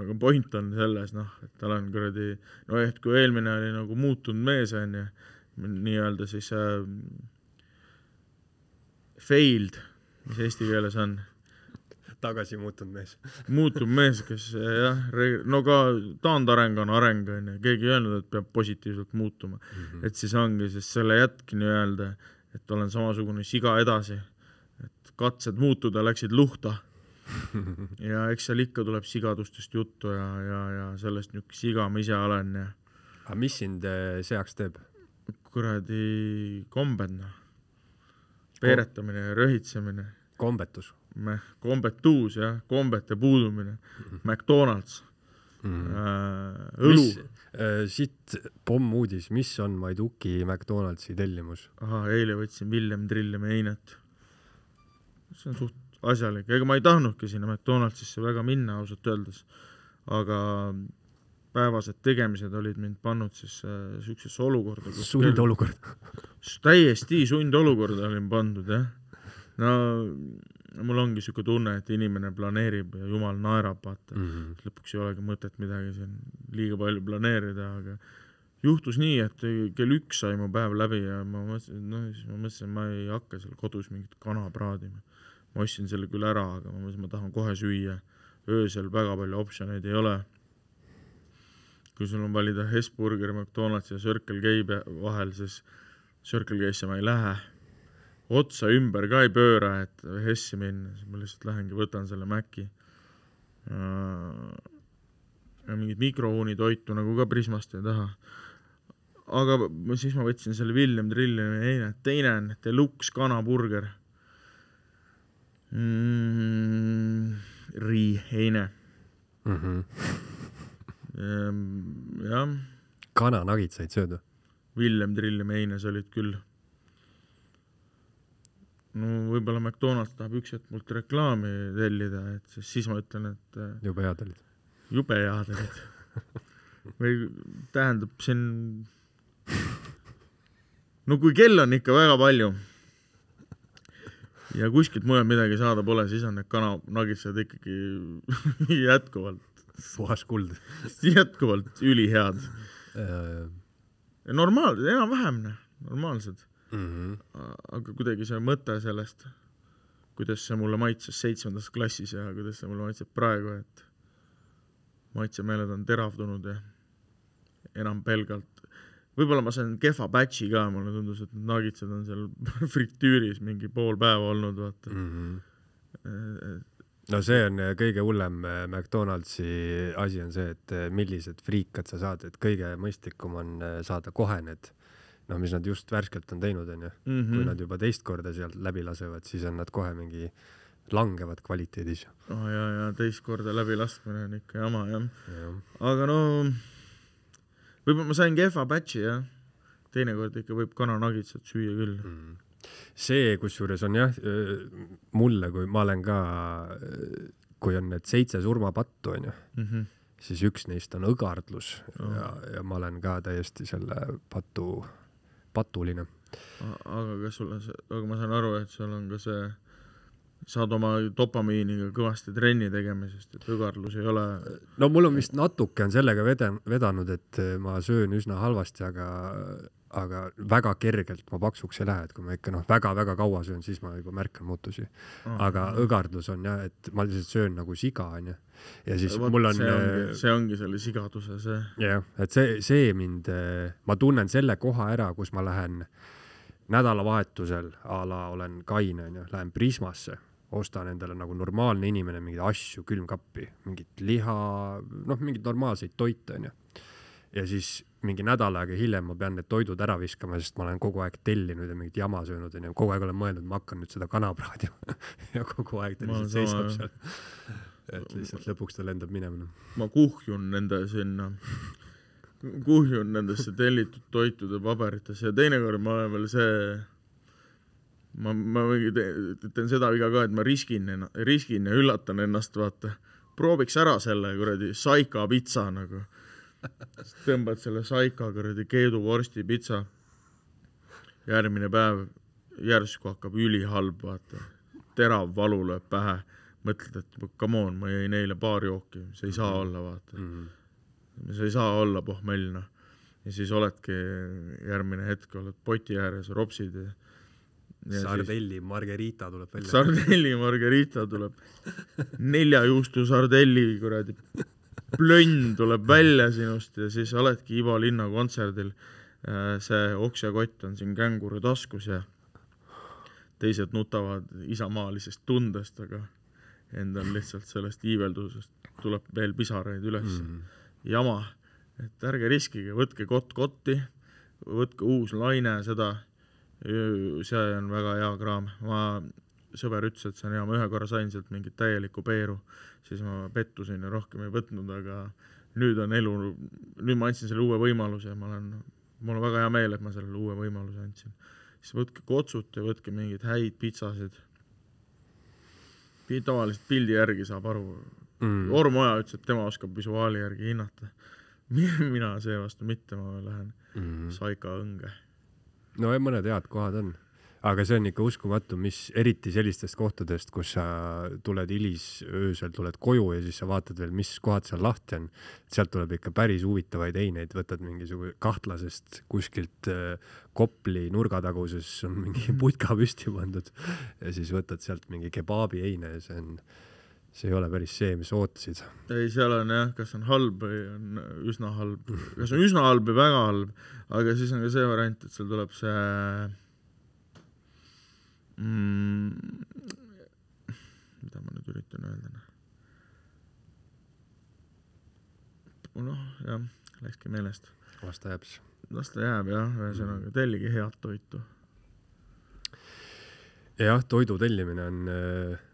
aga point on selles, noh, et tal on kuradi, no et kui eelmine oli nagu muutunud mees, on ju, nii-öelda siis äh, failed, mis eesti keeles on? tagasi muutunud mees muutunud mees, kes jah, no ka taandareng on areng, on ju, keegi ei öelnud, et peab positiivselt muutuma mm. -hmm. et siis ongi siis selle jätk nii-öelda, et olen samasugune siga edasi, et katsed muutuda läksid luhta ja eks seal ikka tuleb sigadustest juttu ja, ja, ja sellest, niisugune siga ma ise olen ja. aga mis sind eh, seaks teeb? kuradi kombed, noh. veeretamine ja röhitsemine. kombetus? kombetuus, jah, kombete puudumine mm. -hmm. McDonalds mm. äh,, õlu. Äh, siit pommuudis, mis on Maiduki McDonaldsi tellimus? ahah, eile võtsin William Trillemi heinet. see on suht asjalik, ega ma ei tahtnudki sinna McDonaldsisse väga minna ausalt öeldes, aga päevased tegemised olid mind pannud siis niisugusesse äh, olukorda. sundolukord täiesti sundolukorda olin pandud, jah. no mul ongi niisugune tunne, et inimene planeerib ja jumal naerab, vaata mm. -hmm. lõpuks ei olegi mõtet midagi siin liiga palju planeerida, aga juhtus nii, et kell üks sai mu päev läbi ja ma mõtlesin, noh, siis ma mõtlesin, ma ei hakka seal kodus mingit kana praadima ma ostsin selle küll ära, aga ma mõtlesin, ma tahan kohe süüa. öösel väga palju optsioneid ei ole. kui sul on valida Hesburger, McDonalds ja Circle K vahel, siis Circle K-sse ma ei lähe. otsa ümber ka ei pööra, et Hessi minna, siis ma lihtsalt lähengi võtan selle Maci. Äh, ja mingit mikrouunitoitu nagu ka Prismast ei taha aga siis ma võtsin selle William Trillini, ei näe, teine on deluks kanaburger mm,? Riiheine mm. -hmm. jah. kananagid said sööda? Villem Trillem heines olid küll. no võib-olla McDonalds tahab üks hetk mult reklaami tellida, et siis, siis ma ütlen, et. Äh, jube head olid. jube head olid või tähendab, see on. no kui kell on ikka väga palju ja kuskilt mujalt midagi saada pole, siis on need kananagitsad ikkagi jätkuvalt. puhas kuld. jätkuvalt ülihead äh. normaal-, enam-vähem noh, normaalsed mm. -hmm. aga kuidagi see mõte sellest, kuidas see mulle maitses seitsmendas klassis ja kuidas see mulle maitseb praegu, et maitsemeeled on teravdunud ja enam pelgalt võib-olla ma sain kehva batch'i ka, mulle tundus, et need nagitsad on seal fritüüris mingi pool päeva olnud, vaata mm. -hmm. no see on eh, kõige hullem McDonaldsi asi on see, et millised friikad sa saad, et kõige mõistlikum on saada kohe need, noh, mis nad just värskelt on teinud, onju. kui mhm. nad juba teist korda sealt läbi lasevad, siis on nad kohe mingi langevad kvaliteedis. aa oh, jaa, jaa, teist korda läbilaskmine on ikka jama jah ja.. aga no võib-olla ma sain kehva batch'i jah, teinekord ikka võib kananagitsat süüa küll mm see kusjuures on jah, mulle, kui ma olen ka, kui on need seitse surmapattu, onju mm, -hmm. siis üks neist on õgardlus oh. ja, ja ma olen ka täiesti selle patu, patuline. aga kas sul on see, aga ma saan aru, et sul on ka see saad oma dopamiiniga kõvasti trenni tegema, sest et ögarlus ei ole. no mul on vist natuke on sellega vede-, vedanud, et äh, ma söön üsna halvasti, aga, aga väga kergelt ma paksuks ei lähe, et kui ma ikka noh, väga-väga kaua söön, siis ma juba märkan muutusi ah,. aga jah. ögardlus on jah, et ma lihtsalt söön nagu siga onju. ja siis Vaat, mul on. Äh, see ongi selle sigaduse see. jah, et see, see mind, äh, ma tunnen selle koha ära, kus ma lähen nädalavahetusel a la olen kaine onju, lähen Prismasse ostan endale nagu normaalne inimene mingeid asju külmkappi, mingit liha, noh, mingeid normaalseid toite onju. ja siis mingi nädal aega hiljem ma pean need toidud ära viskama, sest ma olen kogu aeg tellinud ja mingit jama söönud onju, kogu aeg olen mõelnud, ma hakkan nüüd seda kana praadima ja kogu aeg ta lihtsalt seisab seal et lihtsalt lõpuks ta lendab minema. ma kuhjun nende sinna kuhjun nendesse tellitud toitude paberitesse ja teinekord ma olen veel see ma, ma teen seda viga ka, et ma riskin, riskin ja üllatan ennast, vaata. prooviks ära selle kuradi saika pitsa nagu. tõmbad selle saika kuradi keedu vorsti pitsa. järgmine päev järsku hakkab ülihalb, vaata. terav valu lööb pähe. mõtled, et come on, ma jõin eile paar jooki, see ei saa mhm. olla, vaata mm. -hmm. see ei saa olla pohmell, noh. ja siis oledki järgmine hetk, oled poti ääres, ropsid ja sardelli siis... margeriita tuleb välja. sardelli margeriita tuleb neljajuustu sardelli kuradi plönn tuleb välja sinust ja siis oledki Ivo Linna kontserdil. Äh, see oksekott on siin känguru taskus ja teised nutavad isamaalisest tundest, aga endal lihtsalt sellest iiveldusest tuleb veel pisaraid üles mm. -hmm. jama, et ärge riskige, võtke kott kotti, võtke uus laine, seda see on väga hea kraam, ma, sõber ütles, et see on hea, ma ühe korra sain sealt mingit täielikku peeru, siis ma pettusin ja rohkem ei võtnud, aga nüüd on elu, nüüd ma andsin selle uue võimaluse ja ma olen, mul on väga hea meel, et ma sellele uue võimaluse andsin. siis võtke kotsut ja võtke mingeid häid pitsasid. tavaliselt pildi järgi saab aru mm.. Ormo Oja ütles, et tema oskab visuaali järgi hinnata mina seevastu mitte, ma lähen mm -hmm. saika õnge no mõned head kohad on, aga see on ikka uskumatu, mis eriti sellistest kohtadest, kus sa tuled hilisöösel, tuled koju ja siis sa vaatad veel, mis kohad seal lahti on. sealt tuleb ikka päris huvitavaid heineid, võtad mingisuguse kahtlasest kuskilt äh, Kopli nurgataguses on mingi putka püsti pandud ja siis võtad sealt mingi kebaabi heine ja see on see ei ole päris see, mis ootasid. ei, seal on jah, kas on halb või on üsna halb, kas on üsna halb või väga halb, aga siis on ka see variant, et seal tuleb see mm, mida ma nüüd üritan öelda, noh, noh jah, läkski meelest. las ta jääb siis. las ta jääb jah, ühesõnaga tellige head toitu. jah, toidu tellimine on äh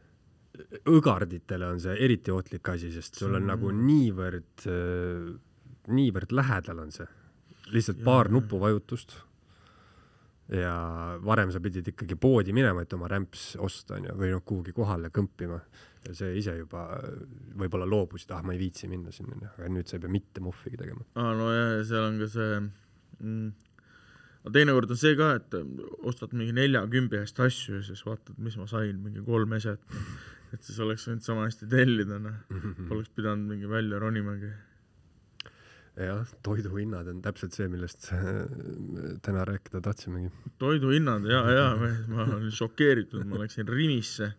õgarditele on see eriti ohtlik asi, sest sul on nagu mm. nagu niivõrd, äh, niivõrd lähedal on see. lihtsalt ja. paar nupuvajutust. ja varem sa pidid ikkagi poodi minema, et oma rämps osta, onju, või noh, kuhugi kohale kõmpima. ja see ise juba äh, võib-olla loobusid, ah, ma ei viitsi minna sinna, onju, aga nüüd sa ei pea mitte muhvigi tegema. aa, nojah, ja seal on ka see mm aga teinekord on see ka, et äh, ostad mingi nelja kümbi eest asju ja siis vaatad, mis ma sain, mingi kolm eset et siis oleks võinud sama hästi tellida, noh mm -hmm.. Poleks pidanud mingi välja ronimagi. jah, toiduhinnad on täpselt see, millest täna rääkida tahtsimegi. toiduhinnad ja, ja ma olen šokeeritud, ma läksin Rimisse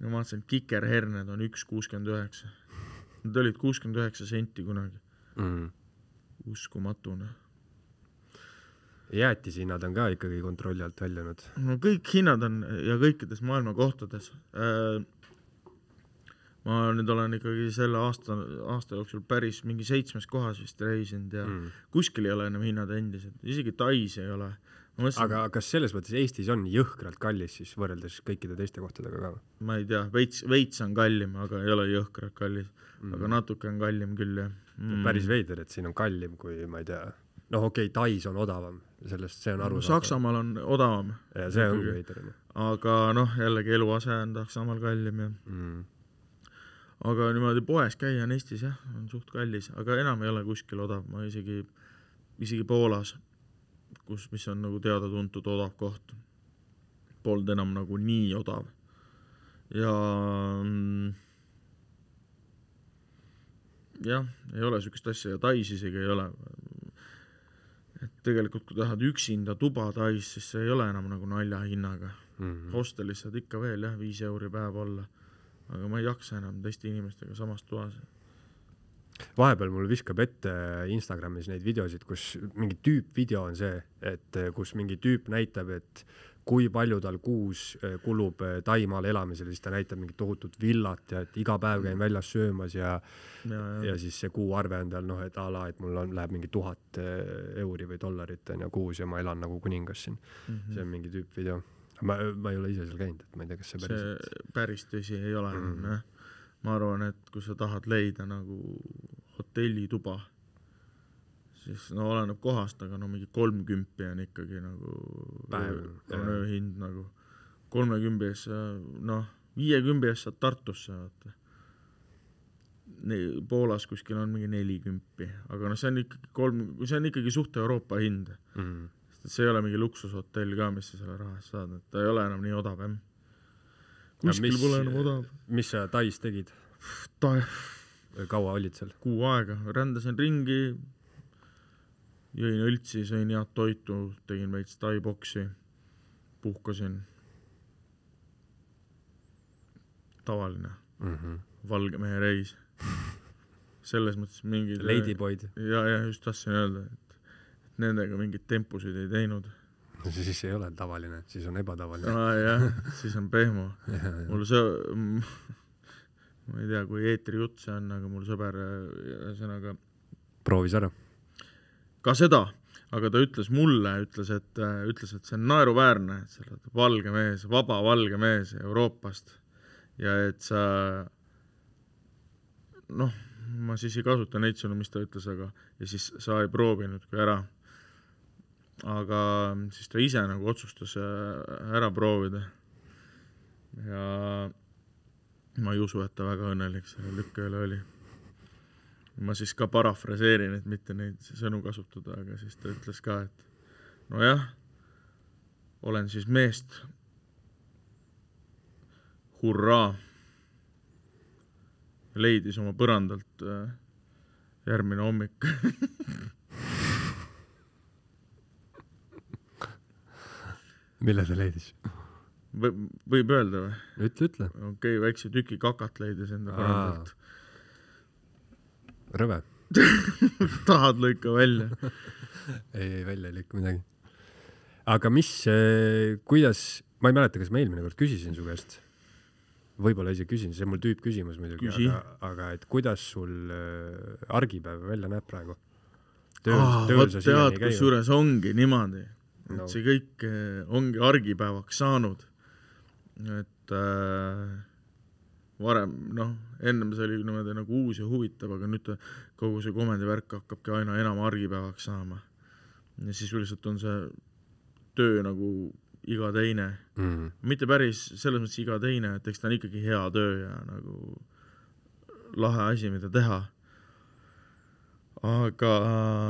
ja ma vaatasin, kikerherned on üks kuuskümmend üheksa. Nad olid kuuskümmend üheksa senti kunagi mm.. uskumatu, noh jäätishinnad on ka ikkagi kontrolli alt väljunud. no kõik hinnad on ja kõikides maailma kohtades. Äh, ma nüüd olen ikkagi selle aasta, aasta jooksul päris mingi seitsmes kohas vist reisinud ja mm. kuskil ei ole enam hinnad endised, isegi Tais ei ole. Mõtlesin, aga kas selles mõttes Eestis on jõhkralt kallis siis võrreldes kõikide teiste kohtadega ka? ma ei tea, veits, veits on kallim, aga ei ole jõhkralt kallis mm.. aga natuke on kallim küll, jah mm.. päris veider, et siin on kallim kui ma ei tea noh, okei okay,, Tais on odavam, sellest, see on aru no, saada. Saksamaal on odavam. ja see ongi veider. aga noh, jällegi eluase on Saksamaal kallim ja mm. aga niimoodi poes käia on Eestis jah, on suht kallis, aga enam ei ole kuskil odav, ma isegi, isegi Poolas, kus, mis on nagu teada-tuntud odav koht, polnud enam nagu nii odav. ja mm, jah, ei ole niisugust asja ja Tais isegi ei ole, tegelikult kui tahad üksinda tuba täis, siis see ei ole enam nagu naljahinnaga mm. -hmm. Hostelis saad ikka veel jah, viis euri päev olla, aga ma ei jaksa enam teiste inimestega samas toas vahepeal mul viskab ette Instagramis neid videosid, kus mingi tüüpvideo on see, et kus mingi tüüp näitab, et kui palju tal kuus eh, kulub eh, Taimaal elamisele, siis ta näitab mingit tohutut villat ja et iga päev käin mm. väljas söömas ja ja, ja. ja siis see kuuarve on tal noh, et a la, et mul on, läheb mingi tuhat eh, euri või dollarit onju kuus ja ma elan nagu kuningas siin mm. -hmm. see on mingi tüüp video. ma, ma ei ole ise seal käinud, et ma ei tea, kas see päriselt. see päris tõsi ei ole mm, -hmm. jah. ma arvan, et kui sa tahad leida nagu hotellituba siis no oleneb kohast, aga no mingi kolmkümpi on ikkagi nagu ööhind nagu. kolmekümbi eest sa noh, viiekümbi eest saad Tartusse vaata. Poolas kuskil on mingi nelikümpi, aga noh, see on ikkagi kolm, see on ikkagi suht Euroopa hind mm. -hmm. sest et see ei ole mingi luksushotell ka, mis sa selle raha eest saad, et ta ei ole enam nii odav jah. kuskil no, mis, pole enam odav. mis sa Tais tegid Ta...? kaua olid seal? kuu aega, rändasin ringi jõin õltsi, sõin head toitu, tegin veits taiboksi, puhkasin. tavaline mm -hmm. valge mehe reis selles mõttes mingid leidipoid. ja, ja just tahtsin öelda, et, et nendega mingeid tempusid ei teinud. no siis ei ole tavaline, siis on ebatavaline aa ah, jah, siis on pehmo mul see, ma ei tea, kui eetrijutt see on, aga mul sõber ühesõnaga proovis ära ka seda, aga ta ütles mulle, ütles, et, ütles, et see on naeruväärne, et sa oled valge mees, vaba valge mees Euroopast ja et sa noh, ma siis ei kasuta neid sõnu, mis ta ütles, aga ja siis sa ei proovinudki ära. aga siis ta ise nagu otsustas äh, ära proovida. ja ma ei usu, et ta väga õnnelik selle lükka üle oli ma siis ka parafraseerin, et mitte neid sõnu kasutada, aga siis ta ütles ka, et nojah, olen siis meest. hurraa. leidis oma põrandalt äh, järgmine hommik mille ta leidis v? võib öelda või? ütle, ütle. okei okay,, väikse tüki kakat leidis enda põrandalt rõve tahad, lõika välja ei, ei välja ei lõika midagi. aga mis, äh, kuidas, ma ei mäleta, kas ma eelmine kord küsisin su käest, võib-olla isegi küsin, see on mul tüüpküsimus muidugi Küsi., aga, aga et kuidas sul äh, argipäev välja näeb praegu? tööl ah,, tööl sa siiani ei käi? kusjuures ongi niimoodi, et no. see kõik äh, ongi argipäevaks saanud. et äh, varem noh ennem see oli niimoodi nagu uus ja huvitav, aga nüüd kogu see komandivärk hakkabki aina enam argipäevaks saama. ja sisuliselt on see töö nagu iga teine mm, -hmm. mitte päris selles mõttes iga teine, et eks ta on ikkagi hea töö ja nagu lahe asi, mida teha. aga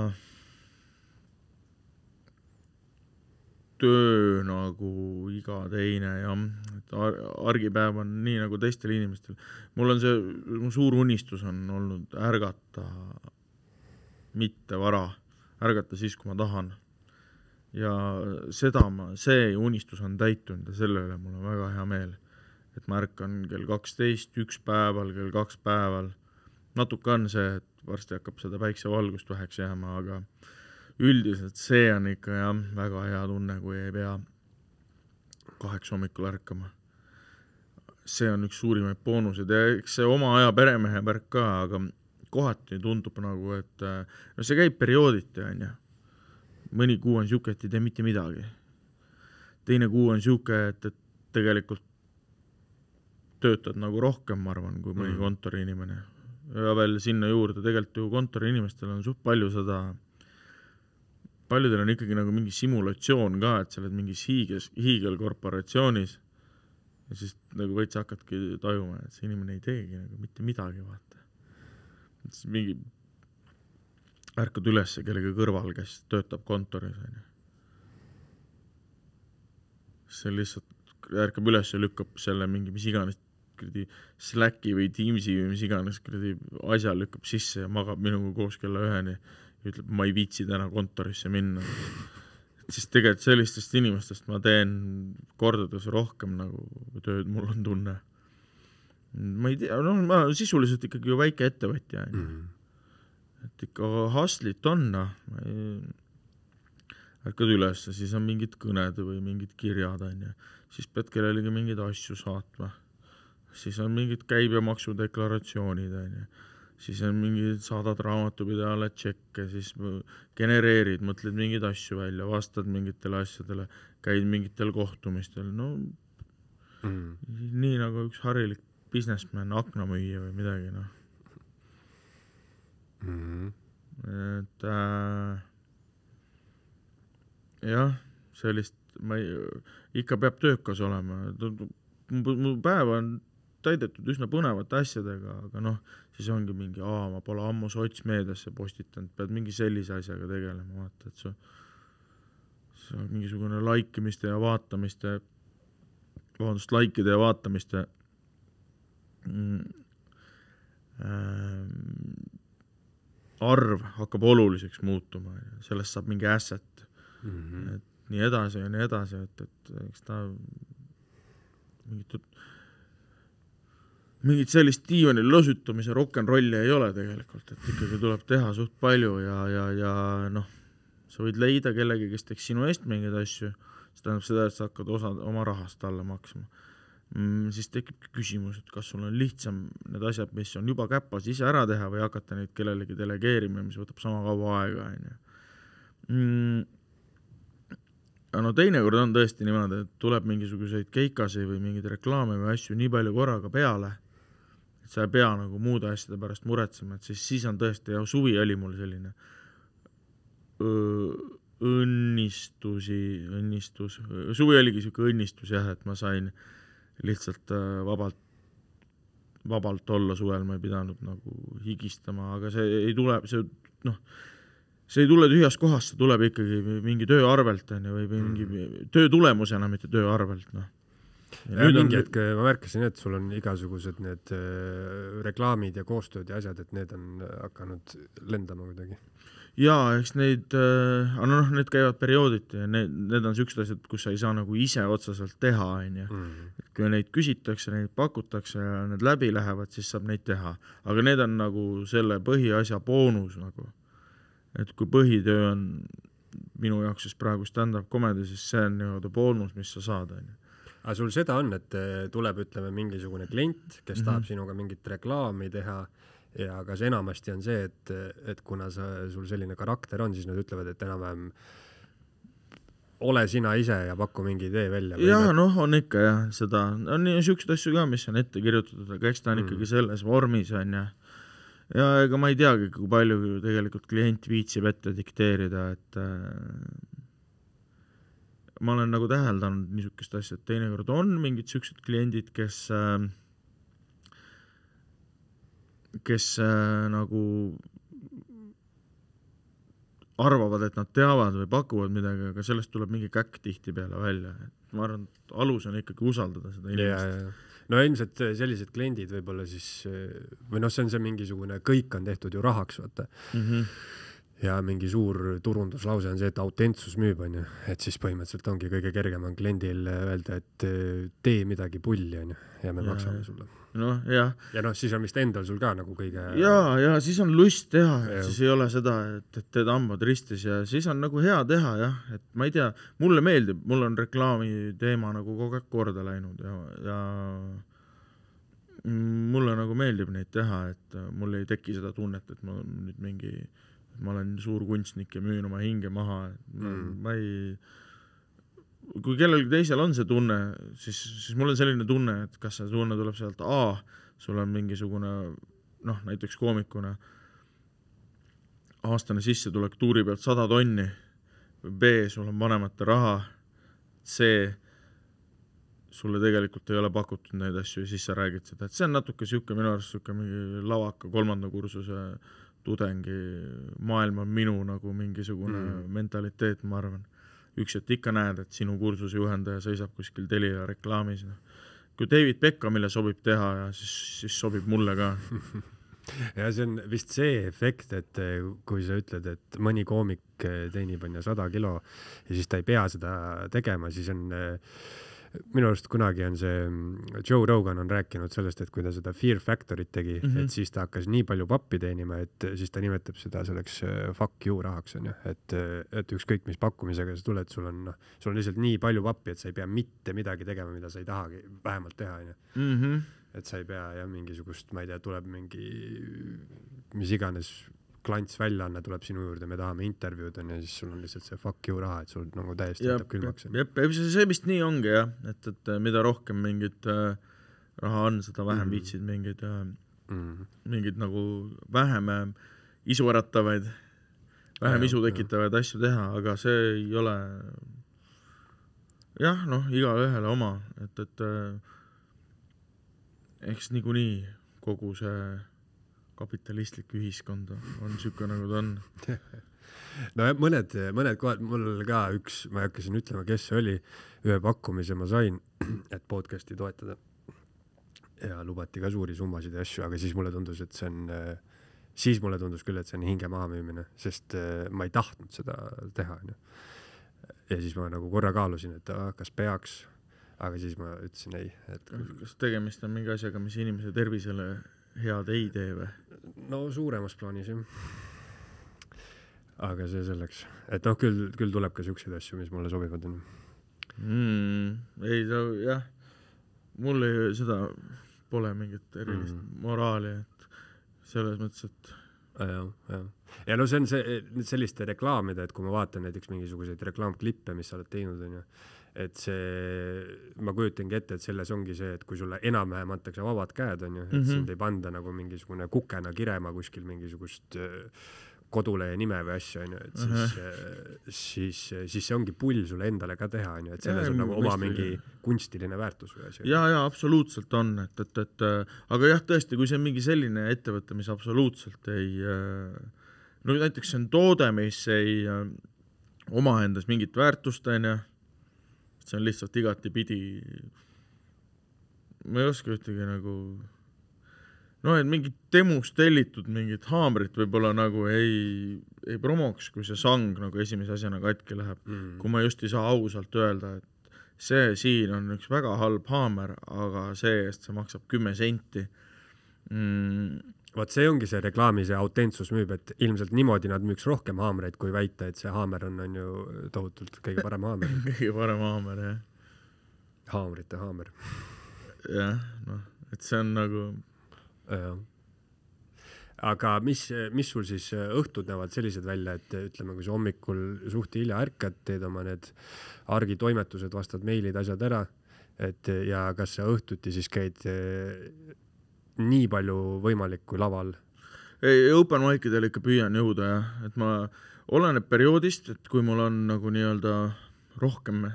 äh, töö nagu iga teine jah, et ar-, argipäev on nii nagu teistel inimestel. mul on see, mu suur unistus on olnud ärgata mitte vara, ärgata siis, kui ma tahan. ja seda ma, see unistus on täitunud ja selle üle mul on väga hea meel. et ma ärkan kell kaksteist, üks päeval, kell kaks päeval, natuke on see, et varsti hakkab seda päiksevalgust väheks jääma, aga üldiselt see on ikka jah, väga hea tunne, kui ei pea kaheksa hommikul ärkama. see on üks suurimaid boonuseid ja eks see oma aja peremehe värk ka, aga kohati tundub nagu, et äh, no see käib periooditi, on ju. mõni kuu on niisugune, et ei tee mitte midagi. teine kuu on niisugune, et, et tegelikult töötad nagu rohkem, ma arvan, kui mõni mm. kontoriinimene. ja veel sinna juurde tegelikult ju kontoriinimestel on suht palju seda paljudel on ikkagi nagu mingi simulatsioon ka, et sa oled mingis hiiges, hiigelkorporatsioonis ja siis nagu veits hakkadki tajuma, et see inimene ei teegi nagu mitte midagi, vaata. mingi, ärkad üles kellegi kõrval, kes töötab kontoris, onju. see lihtsalt ärkab üles ja lükkab selle mingi mis iganes kuradi Slacki või Teamsi või mis iganes kuradi asja lükkab sisse ja magab minuga koos kella üheni ütleb, ma ei viitsi täna kontorisse minna. siis tegelikult sellistest inimestest ma teen kordades rohkem nagu tööd, mul on tunne. ma ei tea, no ma olen sisuliselt ikkagi ju väike ettevõtja onju mm -hmm.. et ikka hustle'it on noh, ärkad üles, siis on mingid kõned või mingid kirjad onju, siis pead kellelegi mingeid asju saatma, siis on mingid käibemaksudeklaratsioonid onju siis on mingi, saadad raamatupidajale tšekke, siis genereerid, mõtled mingeid asju välja, vastad mingitele asjadele, käid mingitel kohtumistel, no mm. nii nagu üks harilik businessman, aknamüüja või midagi, noh mm. -hmm. et äh, jah, sellist, ma ei, ikka peab töökas olema, mu päev on täidetud üsna põnevate asjadega, aga noh, siis ongi mingi, aa, ma pole ammu sotsmeediasse postitanud, pead mingi sellise asjaga tegelema, vaata, et sa, sa mingisugune laikimiste ja vaatamiste, vabandust, laikide ja vaatamiste mm, ähm, arv hakkab oluliseks muutuma, sellest saab mingi asset mm. -hmm. et nii edasi ja nii edasi, et, et eks ta mingit mingit sellist diivanil lösutamise rock n rolli ei ole tegelikult, et ikkagi tuleb teha suht palju ja, ja, ja noh, sa võid leida kellegi, kes teeks sinu eest mingeid asju, see tähendab seda, et sa hakkad osa oma rahast talle maksma mm,. siis tekibki küsimus, et kas sul on lihtsam need asjad, mis on juba käpas, ise ära teha või hakata neid kellelegi delegeerima, mis võtab sama kaua aega, onju mm. aga no teinekord on tõesti niimoodi, et tuleb mingisuguseid keikasid või mingeid reklaame või asju nii palju korraga peale et sa ei pea nagu muude asjade pärast muretsema, et siis, siis on tõesti, jah, suvi oli mul selline öö, õnnistusi, õnnistus, suvi oligi niisugune õnnistus jah, et ma sain lihtsalt äh, vabalt, vabalt olla suvel, ma ei pidanud nagu higistama, aga see ei tule, see noh, see ei tule tühjast kohast, see tuleb ikkagi mingi töö arvelt, on ju, või mingi mm. töö tulemusena, mitte töö arvelt, noh nüüd mingi hetk ma märkasin, et sul on igasugused need äh, reklaamid ja koostööd ja asjad, et need on äh, hakanud lendama kuidagi. jaa, eks neid, äh, aga noh, need käivad periooditi ja need, need on siuksed asjad, kus sa ei saa nagu ise otseselt teha, onju. Mhm. et kui neid küsitakse, neid pakutakse ja need läbi lähevad, siis saab neid teha. aga need on nagu selle põhiasja boonus nagu. et kui põhitöö on minu jaoks siis praegu stand-up comedy, siis see on nii-öelda boonus, mis sa saad, onju aga sul seda on, et eh, tuleb, ütleme, mingisugune klient, kes mm -hmm. tahab sinuga mingit reklaami teha ja kas enamasti on see, et, et kuna sa, sul selline karakter on, siis nad ütlevad, et enam-vähem ole sina ise ja paku mingi idee välja. ja noh, on ikka jah, seda, on niisuguseid asju ka, mis on ette kirjutatud, aga eks ta on mm. ikkagi mhm. selles vormis onju. ja ega ma ei teagi, kui palju tegelikult klient viitsib ette dikteerida, et äh, ma olen nagu täheldanud niisugust asja, et teinekord on mingid siuksed kliendid, kes äh, kes äh, nagu arvavad, et nad teavad või pakuvad midagi, aga sellest tuleb mingi käkk tihtipeale välja, et ma arvan, et alus on ikkagi usaldada seda inimest. no ilmselt äh, sellised kliendid võib-olla siis äh, või noh, see on see mingisugune kõik on tehtud ju rahaks, vaata mm. -hmm ja mingi suur turunduslause on see, et autentsus müüb, onju, et siis põhimõtteliselt ongi kõige kergem on kliendil öelda, et tee midagi pulli, onju, ja me ja, maksame sulle. noh, jah. ja noh, siis on vist endal sul ka nagu kõige. ja, ja siis on lust teha, et siis ei ole seda, et, et teed hambad ristis ja siis on nagu hea teha jah, et ma ei tea, mulle meeldib, mul on reklaami teema nagu kogu aeg korda läinud ja, ja mulle nagu meeldib neid teha, et mul ei teki seda tunnet, et ma nüüd mingi äh, ma olen suur kunstnik ja müün oma hinge maha mm., ma ei, kui kellelgi teisel on see tunne, siis, siis mul on selline tunne, et kas see tunne tuleb sealt, aa, sul on mingisugune noh, näiteks koomikuna aastane sissetulek tuuri pealt sada tonni, B, sul on vanemate raha, C, sulle tegelikult ei ole pakutud neid asju ja siis sa räägid seda, et see on natuke niisugune minu arust niisugune mingi lavaka kolmanda kursuse tudengimaailm on minu nagu mingisugune mm. mentaliteet, ma arvan. üks hetk ikka näed, et sinu kursuse juhendaja seisab kuskil Telia reklaamis, noh. kui David Beckhamile sobib teha ja siis, siis sobib mulle ka ja see on vist see efekt, et eh, kui sa ütled, et mõni koomik eh, teenib onju sada kilo ja siis ta ei pea seda tegema, siis on äh, minu arust kunagi on see, mm, Joe Rogan on rääkinud sellest, et kui ta seda Fear Factorit tegi mm, -hmm. et mhm. siis ta hakkas nii palju pappi teenima, et siis ta nimetab seda selleks äh, fuck you rahaks onju, et, äh, et ükskõik mis pakkumisega sa tuled, sul on noh, sul on lihtsalt nii palju pappi, et sa ei pea mitte midagi tegema, mida sa ei tahagi vähemalt teha onju. Mhm. et sa ei pea jah mingisugust, ma ei tea, tuleb mingi mis iganes klantsväljaanne tuleb sinu juurde, me tahame intervjuud onju, siis sul on lihtsalt see fuck you raha, et sul nagu täiesti jätab külmaks. jep, see vist nii ongi jah, et, et äh, mida rohkem mingit äh, raha on, seda vähem mm -hmm. viitsid mingeid äh, mm -hmm. mingeid nagu vähem äh, isu äratavaid, vähem ja, isu tekitavaid jah. asju teha, aga see ei ole jah, noh, igaühele oma, et, et äh, eks niikuinii kogu see kapitalistlik ühiskond on niisugune, nagu ta on no mõned, mõned kohad, mul oli ka üks, ma ei hakka siin ütlema, kes see oli, ühe pakkumise ma sain, et podcast'i toetada. ja lubati ka suuri summasid ja asju, aga siis mulle tundus, et see on, siis mulle tundus küll, et see on hinge mahamüümine, sest ma ei tahtnud seda teha, onju. ja siis ma nagu korra kaalusin, et ah, kas peaks, aga siis ma ütlesin ei, et. kas tegemist on mingi asjaga, mis inimese tervisele head ei tee või? no suuremas plaanis jah. aga see selleks, et noh, küll, küll tuleb ka siukseid asju, mis mulle sobivad on mm,. ei no jah, mul ei, seda pole mingit erilist mm. moraali, et selles mõttes, et ah, jah, jah. ja no see on see, selliste reklaamide, et kui ma vaatan näiteks mingisuguseid reklaamklippe, mis sa oled teinud, onju et see, ma kujutangi ette, et selles ongi see, et kui sulle enam-vähem antakse vabad käed, onju, et mm -hmm. sind ei panda nagu mingisugune kukena kirema kuskil mingisugust äh, kodulehe nime või asju, onju, et siis uh, mhm. äh, -huh. siis, äh, siis see ongi pull sulle endale ka teha, onju, et selles ja, on nagu oma mingi kunstiline väärtus või asi. ja, ja absoluutselt on, et, et, et aga jah, tõesti, kui see on mingi selline ettevõte, mis absoluutselt ei no näiteks see on toode, mis ei omaendas mingit väärtust, onju see on lihtsalt igatipidi, ma ei oska ühtegi nagu noh, et mingit Temust tellitud mingit haamrit võib-olla nagu ei, ei promoks, kui see sang nagu esimese asjana katki läheb mm., kui ma just ei saa ausalt öelda, et see siin on üks väga halb haamer, aga see-eest see maksab kümme senti mm vot see ongi see reklaami, see autentsus müüb, et ilmselt niimoodi nad müüks rohkem haamreid, kui väita, et see haamer on, on ju tohutult kõige parem haamer kõige parem haamer, jah. haamrite haamer. jah, noh, et see on nagu. jah. aga mis, mis sul siis õhtud näevad sellised välja, et ütleme, kui sa hommikul suht hilja ärkad, teed oma need argitoimetused, vastad meilid, asjad ära, et ja kas sa õhtuti siis käid nii palju võimalik kui laval? ei, open mic idel ikka püüan jõuda jah, et ma, oleneb perioodist, et kui mul on nagu nii-öelda rohkem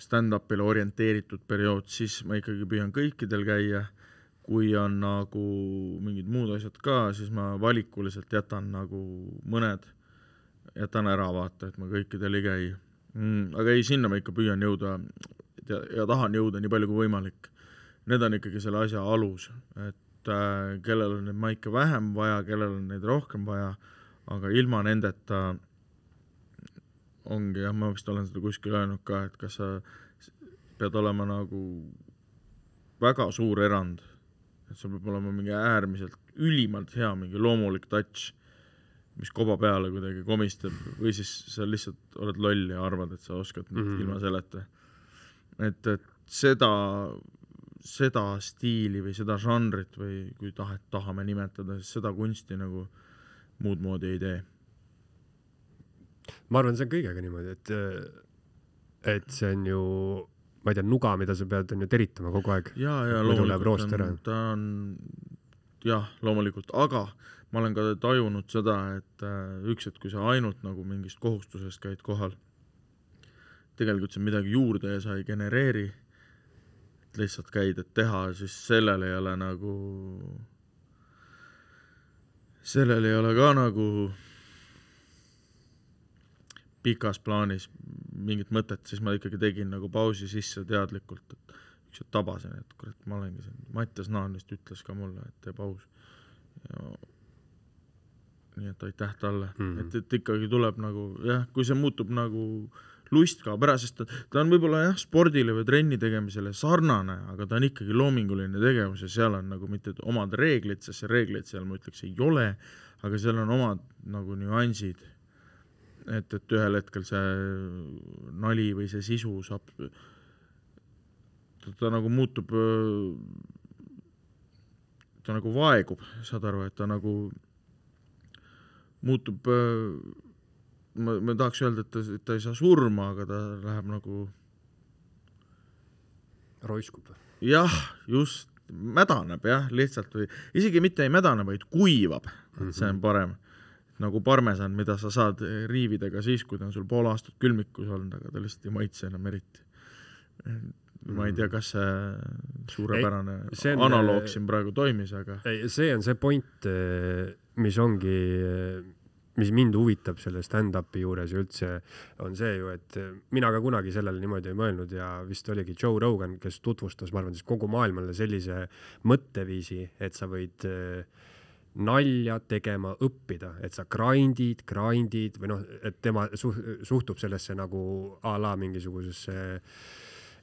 stand-up'ile orienteeritud periood, siis ma ikkagi püüan kõikidel käia. kui on nagu mingid muud asjad ka, siis ma valikuliselt jätan nagu mõned, jätan ära vaata, et ma kõikidel ei käi mm,. aga ei, sinna ma ikka püüan jõuda ja, ja tahan jõuda nii palju kui võimalik need on ikkagi selle asja alus, et äh, kellel on neid maike vähem vaja, kellel on neid rohkem vaja, aga ilma nendeta ongi jah, ma vist olen seda kuskil öelnud ka, et kas sa pead olema nagu väga suur erand, et sul peab olema mingi äärmiselt ülimalt hea mingi loomulik touch, mis koba peale kuidagi komistab või siis sa lihtsalt oled loll ja arvad, et sa oskad mm -hmm. ilma selleta. et, et seda seda stiili või seda žanrit või kui tahet, tahame nimetada, siis seda kunsti nagu muud moodi ei tee. ma arvan, see on kõigega niimoodi, et, et see on ju, ma ei tea, nuga, mida sa pead, on ju teritama kogu aeg. ja, ja loomulikult on, ta on jah, loomulikult, aga ma olen ka tajunud seda, et äh, üks hetk, kui sa ainult nagu mingist kohustusest käid kohal, tegelikult see midagi juurde ja sa ei genereeri et lihtsalt käid, et teha, siis sellel ei ole nagu, sellel ei ole ka nagu pikas plaanis mingit mõtet, siis ma ikkagi tegin nagu pausi sisse teadlikult, et ükskord tabasin, et kurat, ma olengi siin, Mattias Naan vist ütles ka mulle, et tee paus. nii et aitäh talle mm, -hmm. et, et ikkagi tuleb nagu jah, kui see muutub nagu äh, lust kaob ära, sest ta, ta on võib-olla jah, spordile või trenni tegemisele sarnane, aga ta on ikkagi loominguline tegevus ja seal on nagu mitte omad reeglid, sest reegleid seal ma ütleks ei ole, aga seal on omad nagu nüansid. et, et ühel hetkel see nali või see sisu saab, ta nagu muutub, ta nagu vaegub, saad aru, et ta nagu muutub öö, ma, ma tahaks öelda, et ta, ta ei saa surma, aga ta läheb nagu roiskub või? jah, just, mädaneb jah, lihtsalt või isegi mitte ei mädane, vaid kuivab mm, -hmm. see on mhm. parem. nagu parmesan, mida sa saad riivida ka siis, kui ta on sul pool aastat külmikus olnud, aga ta lihtsalt ei maitse enam eriti ma ei tea, mhm. kas see suurepärane ei, see on, analoog äh, siin praegu toimis, aga. ei, see on see point, äh, mis ongi äh, mis mind huvitab selle stand-up'i juures ja üldse on see ju, et mina ka kunagi sellele niimoodi ei mõelnud ja vist oligi Joe Rogan, kes tutvustas, ma arvan, siis kogu maailmale sellise mõtteviisi, et sa võid äh, nalja tegema õppida, et sa grind'id, grind'id või noh, et tema suhtub sellesse nagu a la mingisugusesse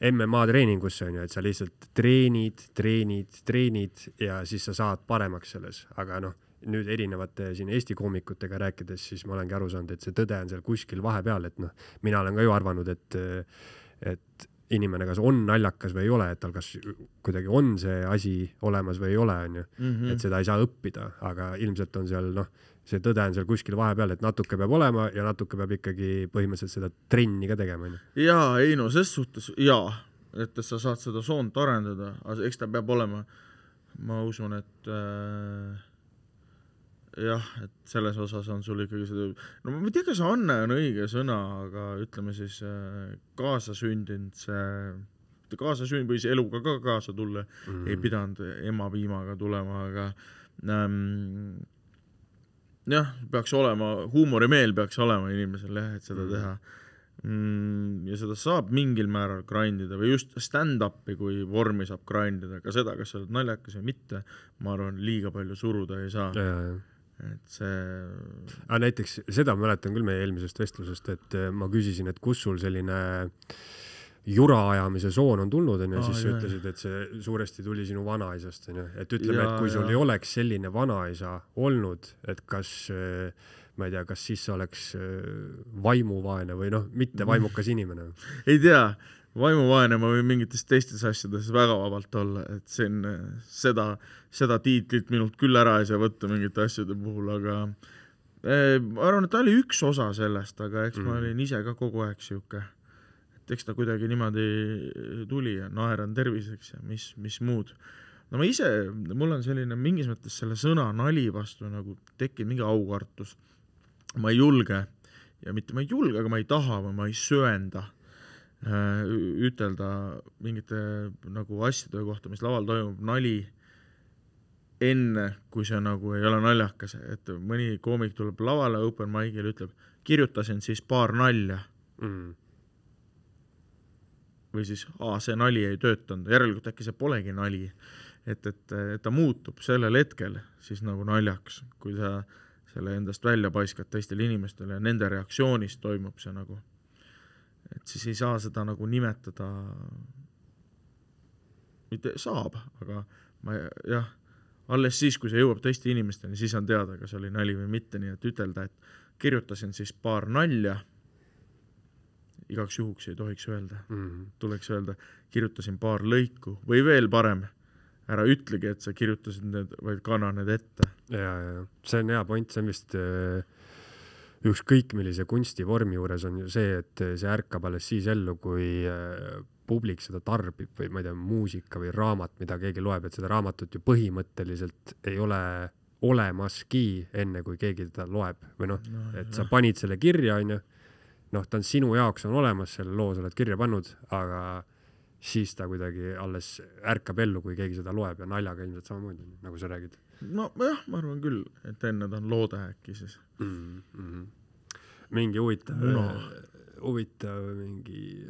MMA treeningusse on ju, et sa lihtsalt treenid, treenid, treenid ja siis sa saad paremaks selles, aga noh nüüd erinevate siin Eesti koomikutega rääkides, siis ma olengi aru saanud, et see tõde on seal kuskil vahepeal, et noh, mina olen ka ju arvanud, et, et inimene kas on naljakas või ei ole, et tal kas kuidagi on see asi olemas või ei ole, onju. Mhm. et seda ei saa õppida, aga ilmselt on seal noh, see tõde on seal kuskil vahepeal, et natuke peab olema ja natuke peab ikkagi põhimõtteliselt seda trenni ka tegema, onju. jaa, ei no ses suhtes jaa, et sa saad seda soont arendada, aga eks ta peab olema, ma usun, et äh jah, et selles osas on sul ikkagi see, no ma ei tea, kas anne on õige sõna, aga ütleme siis äh, kaasasündinud see, kaasasünd võis eluga ka kaasa tulla mm, -hmm. ei pidanud ema piimaga tulema, aga ähm, jah, peaks olema, huumorimeel peaks olema inimesel jah, et seda mm -hmm. teha mm,. ja seda saab mingil määral grind ida või just stand-up'i kui vormi saab grind ida, aga seda, kas sa oled naljakas või mitte, ma arvan, liiga palju suruda ei saa et see. aga näiteks seda ma mäletan küll meie eelmisest vestlusest, et äh, ma küsisin, et kus sul selline jura ajamise soon on tulnud, onju, siis sa ütlesid, et see suuresti tuli sinu vanaisast, onju, et ütleme, et kui sul ja. ei oleks selline vanaisa olnud, et kas äh, ma ei tea, kas siis sa oleks äh, vaimuvaene või noh, mitte mm. vaimukas inimene? ei tea vaimuvaenema või mingites teistes asjades väga vabalt olla, et siin äh, seda, seda tiitlit minult küll ära ei saa võtta mingite asjade puhul, aga äh, ma arvan, et ta oli üks osa sellest, aga eks mm. ma mhm. olin ise ka kogu aeg sihuke, et eks ta kuidagi niimoodi äh, tuli ja naeran terviseks ja mis, mis muud. no ma ise, mul on selline mingis mõttes selle sõna nali vastu nagu tekkinud mingi aukartus. ma ei julge ja mitte ma ei julge, aga ma ei taha või ma ei söanda Äh, ütelda mingite nagu asjade kohta, mis laval toimub, nali enne, kui see nagu ei ole naljakas, et mõni koomik tuleb lavale open mic'il, ütleb, kirjutasin siis paar nalja mm.. või siis, aa, see nali ei töötanud, järelikult äkki see polegi nali. et, et, et ta muutub sellel hetkel siis nagu naljaks, kui sa selle endast välja paiskad teistele inimestele ja nende reaktsioonis toimub see nagu et siis ei saa seda nagu nimetada, mitte saab, aga ma jah, alles siis, kui see jõuab teiste inimesteni, siis on teada, kas oli nali või mitte, nii et ütelda, et kirjutasin siis paar nalja, igaks juhuks ei tohiks öelda mm, -hmm. tuleks öelda, kirjutasin paar lõiku või veel parem, ära ütlegi, et sa kirjutasid need, vaid kanna need ette. ja, ja, see on hea point, see on vist äh ükskõik millise kunstivormi juures on ju see, et see ärkab alles siis ellu, kui äh, publik seda tarbib või ma ei tea, muusika või raamat, mida keegi loeb, et seda raamatut ju põhimõtteliselt ei ole olemaski, enne kui keegi teda loeb või noh no,, et sa panid selle kirja, onju, noh, ta on sinu jaoks on olemas, selle loo sa oled kirja pannud, aga siis ta kuidagi alles ärkab ellu, kui keegi seda loeb ja naljaga ilmselt samamoodi, nagu sa räägid nojah, ma arvan küll, et enne ta on loode äkki siis mm. -hmm. mingi huvitav no., huvitav mingi,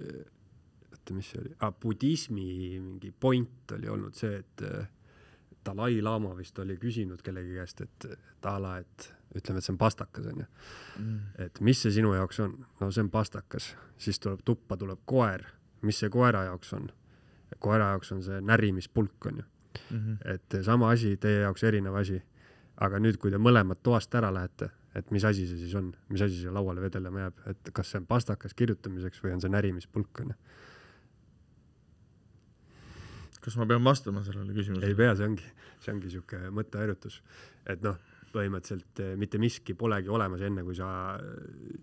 oota, mis see oli ah,, budismi mingi point oli olnud see, et eh, Dalai-laama vist oli küsinud kellegi käest, et, et a la, et ütleme, et see on pastakas, onju mm.. et mis see sinu jaoks on? no see on pastakas, siis tuleb tuppa, tuleb koer, mis see koera jaoks on? koera jaoks on see närimispulk, onju mm. -hmm. et eh, sama asi, teie jaoks erinev asi. aga nüüd, kui te mõlemad toast ära lähete, et mis asi see siis on, mis asi siia lauale vedelema jääb, et kas see on pastakas kirjutamiseks või on see närimispulk, onju. kas ma pean vastama sellele küsimusele? ei pea, see ongi, see ongi siuke mõtteharjutus, et noh, põhimõtteliselt eh, mitte miski polegi olemas, enne kui sa eh,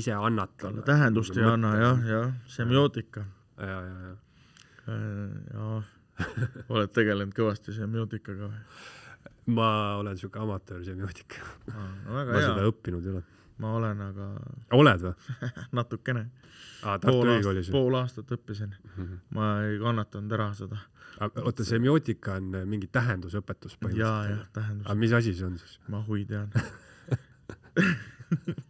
ise annad talle. tähendust ei anna jah, jah, semiootika. ja, ja, ja. Äh, ja oled tegelenud kõvasti semiootikaga või? ma olen niisugune amatöör semiootik no,. ma hea. seda õppinud ei ole. ma olen, aga. oled või natukene ah,. pool aastat, pool aastat õppisin mm. -hmm. ma ei kannatanud ära seda. oota, semiootika on äh, mingi tähendusõpetus põhimõtteliselt? jaa, jah, tähendus. aga mis asi see on siis? ma hui tean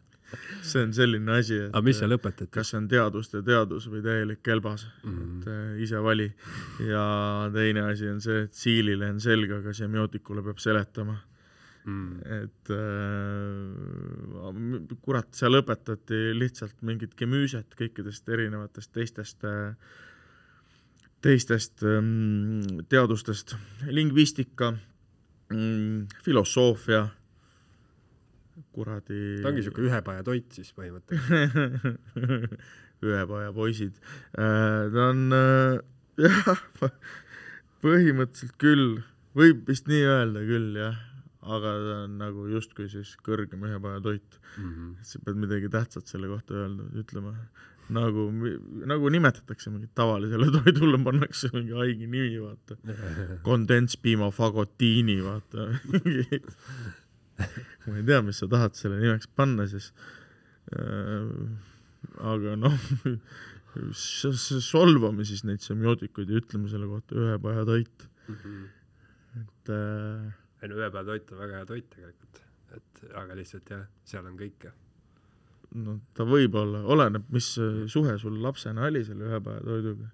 see on selline asi, et aga mis seal äh, õpetati? kas see on teaduste teadus või täielik kelbas mm, -hmm. et mhm. äh, ise vali. ja teine asi on see, et siilile on selg, aga semiootikule peab seletama mm.. et äh, kurat, seal õpetati lihtsalt mingit gemüüsiat kõikidest erinevatest teistest äh, teistest ähm, teadustest, lingvistika, mm, filosoofia kuradi. ta ongi siuke ühepaja toit siis põhimõtteliselt ühepaja poisid äh,. ta on äh, jah, põhimõtteliselt küll, võib vist nii öelda küll jah, aga ta on nagu justkui siis kõrgem ühepaja toit mm. -hmm. sa pead midagi tähtsat selle kohta öelda, ütlema nagu, nagu nimetatakse mingit tavalisele toidule, pannakse mingi haige nimi, vaata. kondentspiima fagotiini, vaata ma ei tea, mis sa tahad selle nimeks panna siis. Äh, aga noh, solvame siis neid semiootikuid ja ütleme selle kohta ühepajatoit mm. -hmm. et äh.... ei no ühepajatoit on väga hea toit tegelikult, et aga lihtsalt jah, seal on kõike. no ta võib olla, oleneb, mis suhe sul lapsena oli selle ühepajatoiduga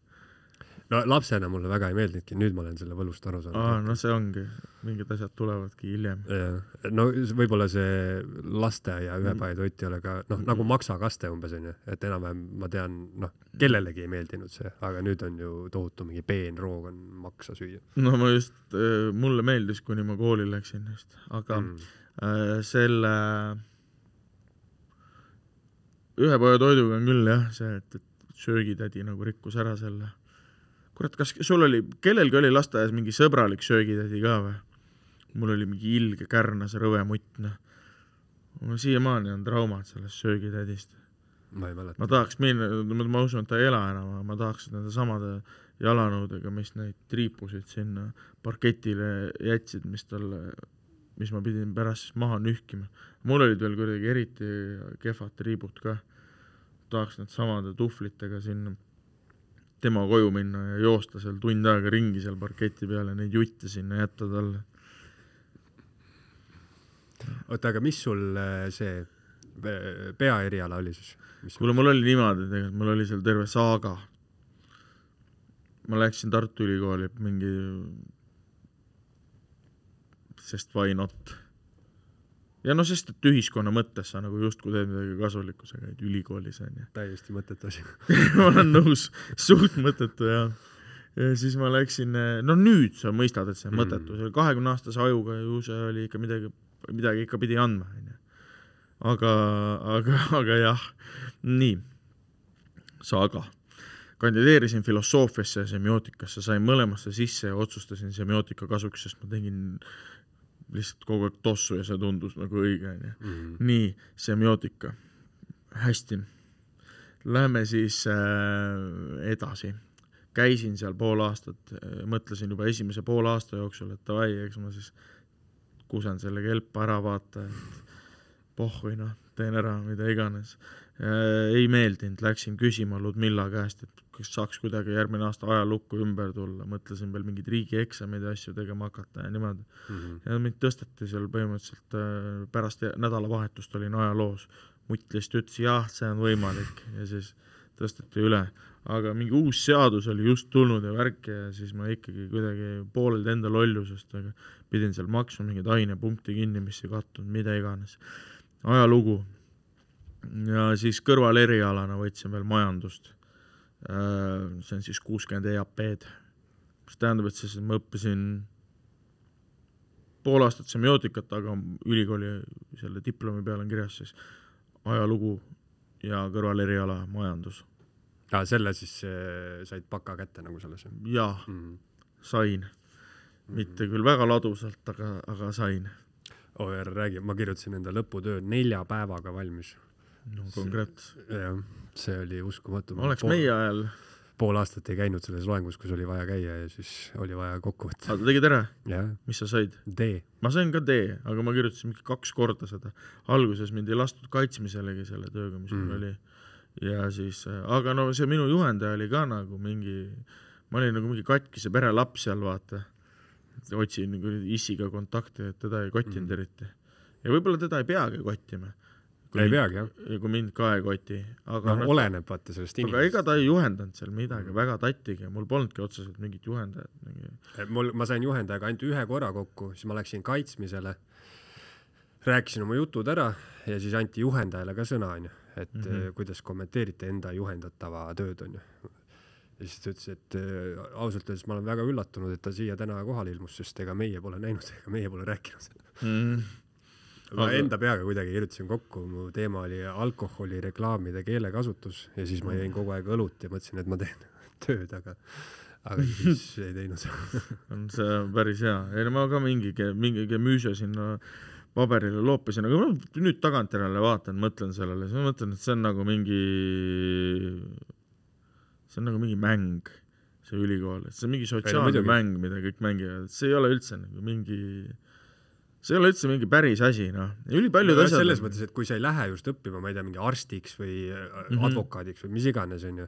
no lapsena mulle väga ei meeldinudki, nüüd ma olen selle võlust aru saanud. aa, no see ongi, mingid asjad tulevadki hiljem. no võib-olla see lasteaia ühepaetoit mm. ei ole ka, noh mm -hmm., nagu maksakaste umbes onju, et enam-vähem ma tean, noh, mm. kellelegi ei meeldinud see, aga nüüd on ju tohutu mingi peenroog on maksa süüa. no ma just, äh, mulle meeldis, kuni ma kooli läksin just, aga mm. äh, selle ühepaetoiduga on küll jah, see, et, et söögitädi nagu rikkus ära selle kurat, kas sul oli, kellelgi oli lasteaias mingi sõbralik söögitädi ka või? mul oli mingi ilge kärnas rõve mutt, noh. mul siiamaani on traumad sellest söögitädist. ma ei mäleta. ma tahaks minna, ma usun, et ta ei ela enam, aga ma tahaks nende samade jalanõudega, mis neid triipusid sinna parketile jätsid, mis talle, mis ma pidin pärast siis maha nühkima. mul olid veel kuidagi eriti kehvad triibud ka. tahaks need samade tuhvlitega sinna tema koju minna ja joosta seal tund aega ringi seal parketi peal ja neid jutte sinna jätta talle. oota, aga mis sul äh, see äh, peaeriala oli siis? kuule, mul oli niimoodi tegelikult, mul oli seal terve saaga. ma läksin Tartu Ülikooli mingi, sest why not ja noh, sest et ühiskonna mõttes sa nagu justkui teed midagi kasulikku, sa käid ülikoolis onju. täiesti mõttetu asi ma olen nõus, suht mõttetu jah. ja siis ma läksin, no nüüd sa mõistad, et see on mm. mõttetu, see kahekümne aastase ajuga ju see oli ikka midagi, midagi ikka pidi andma onju. aga, aga, aga jah, nii, saga kandideerisin filosoofiasse ja semiootikasse, sain mõlemasse sisse ja otsustasin semiootika kasuks, sest ma tegin lihtsalt kogu aeg tossu ja see tundus nagu õige, onju. Mhm. nii, semiootika, hästi. Läheme siis äh, edasi. käisin seal pool aastat, äh, mõtlesin juba esimese poole aasta jooksul, et davai, eks ma siis kusen selle kelpa ära, vaata, et pohhui noh, teen ära, mida iganes äh,. ei meeldinud, läksin küsima Ludmilla käest, et kas saaks kuidagi järgmine aasta ajalukku ümber tulla, mõtlesin veel mingeid riigieksameid ja asju tegema hakata ja niimoodi mm. -hmm. ja mind tõsteti seal põhimõtteliselt äh, pärast nädalavahetust olin ajaloos, mutt lihtsalt ütles jah, see on võimalik ja siis tõsteti üle. aga mingi uus seadus oli just tulnud ja värk ja siis ma ikkagi kuidagi pooleldi enda lollusest, aga pidin seal maksma mingeid ainepunkte kinni, mis ei kattunud, mida iganes. ajalugu ja siis kõrvalerialana võtsin veel majandust, Äh, see on siis kuuskümmend EAP-d, mis tähendab, et siis ma õppisin pool aastat semiootikat, aga ülikooli selle diplomi peal on kirjas siis ajalugu ja kõrvaleriala majandus. aa, selle siis äh, said baka kätte nagu selles? jaa mm, -hmm. sain. Mhm. mitte küll väga ladusalt, aga, aga sain. OR, räägi, ma kirjutasin enda lõputöö nelja päevaga valmis no konkreet. jah, see oli uskumatu. oleks pool, meie ajal. pool aastat ei käinud selles loengus, kus oli vaja käia ja siis oli vaja kokku võtta. aga tegid ära? mis sa said? D. ma sain ka D, aga ma kirjutasin mingi kaks korda seda. alguses mind ei lastud kaitsmiselegi selle tööga, mis mm. mul oli. ja siis, äh, aga no see minu juhendaja oli ka nagu mingi, ma olin nagu mingi katkise pere laps seal, vaata otsin nagu issiga kontakte, et teda ei kottinud mm. eriti. ja võib-olla teda ei peagi kottima ei peagi, jah. kui mind ka ei koti, aga noh, oleneb vaata sellest inimesest. aga ega ta ei juhendanud seal midagi mm. väga tattigi, mul polnudki otseselt mingit juhendajat mingi.... Eh, mul, ma sain juhendajaga ainult ühe korra kokku, siis ma läksin kaitsmisele, rääkisin oma jutud ära ja siis anti juhendajale ka sõna, onju, et mm -hmm. kuidas kommenteerite enda juhendatava tööd, onju ja siis ta ütles, et äh, ausalt öeldes ma olen väga üllatunud, et ta siia täna kohale ilmus, sest ega meie pole näinud, ega meie pole rääkinud mm ma aga... enda peaga kuidagi kirjutasin kokku, mu teema oli alkoholireklaamide keelekasutus ja siis ma jõin kogu aeg õlut ja mõtlesin, et ma teen tööd, aga aga siis ei teinud on see päris hea. ei no ma ka mingi, mingi gemüüža sinna paberile loopisin, aga ma nüüd tagantjärele vaatan, mõtlen sellele, siis ma mõtlen, et see on nagu mingi, see on nagu mingi mäng, see ülikool, et see on mingi sotsiaalne mäng, mida kõik mängivad, see ei ole üldse nagu mingi see ei ole üldse mingi päris asi, noh. ülipaljud no, asjad. selles mõttes, et kui sa ei lähe just õppima, ma ei tea, mingi arstiks või mm -hmm. advokaadiks või mis iganes, onju.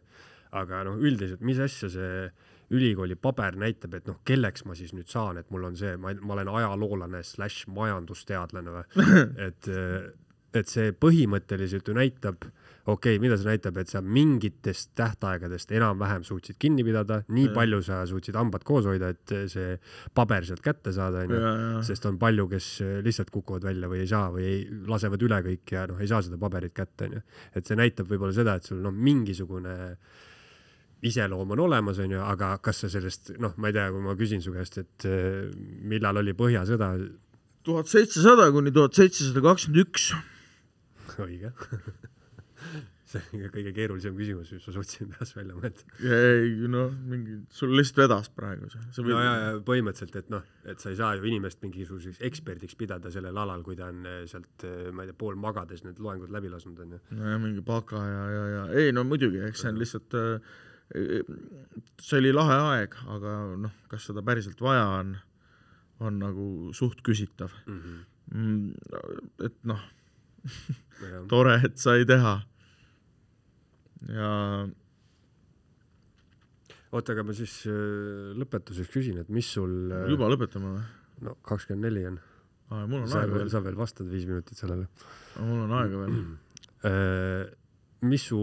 aga noh, üldiselt, mis asja see ülikooli paber näitab, et noh, kelleks ma siis nüüd saan, et mul on see, ma, ma olen ajaloolane slaš majandusteadlane või et, äh, et see põhimõtteliselt ju näitab okei okay,, mida see näitab, et sa mingitest tähtaegadest enam-vähem suutsid kinni pidada, nii ja. palju sa suutsid hambad koos hoida, et see paber sealt kätte saada, onju. sest on palju, kes lihtsalt kukuvad välja või ei saa või ei, lasevad üle kõik ja noh, ei saa seda paberit kätte, onju. et see näitab võib-olla seda, et sul noh, mingisugune iseloom on olemas, onju, aga kas sa sellest, noh, ma ei tea, kui ma küsin su käest, et eh, millal oli Põhjasõda? tuhat seitsesada kuni tuhat seitsesada kakskümmend üks. õige see on kõige keerulisem küsimus, mis ma suutsin peas välja mõelda. ei noh, mingi, sul lihtsalt vedas praegu see. no ja, ja põhimõtteliselt, et noh, et sa ei saa ju inimest mingisuguseks eksperdiks pidada sellel alal, kui ta on eh, sealt, eh, ma ei tea, pool magades need loengud läbi lasknud, onju. nojah, mingi baka ja, ja, ja ei no muidugi, eks see on lihtsalt, eh, see oli lahe aeg, aga noh, kas seda päriselt vaja on, on nagu suht küsitav mhm. mm. -hmm. et noh tore, et sai teha ja oota, aga ma siis äh, lõpetuseks küsin, et mis sul äh, juba lõpetame või? no kakskümmend neli on. mul on sa aega veel, veel.. sa veel vastad viis minutit sellele. mul on aega veel äh, mis su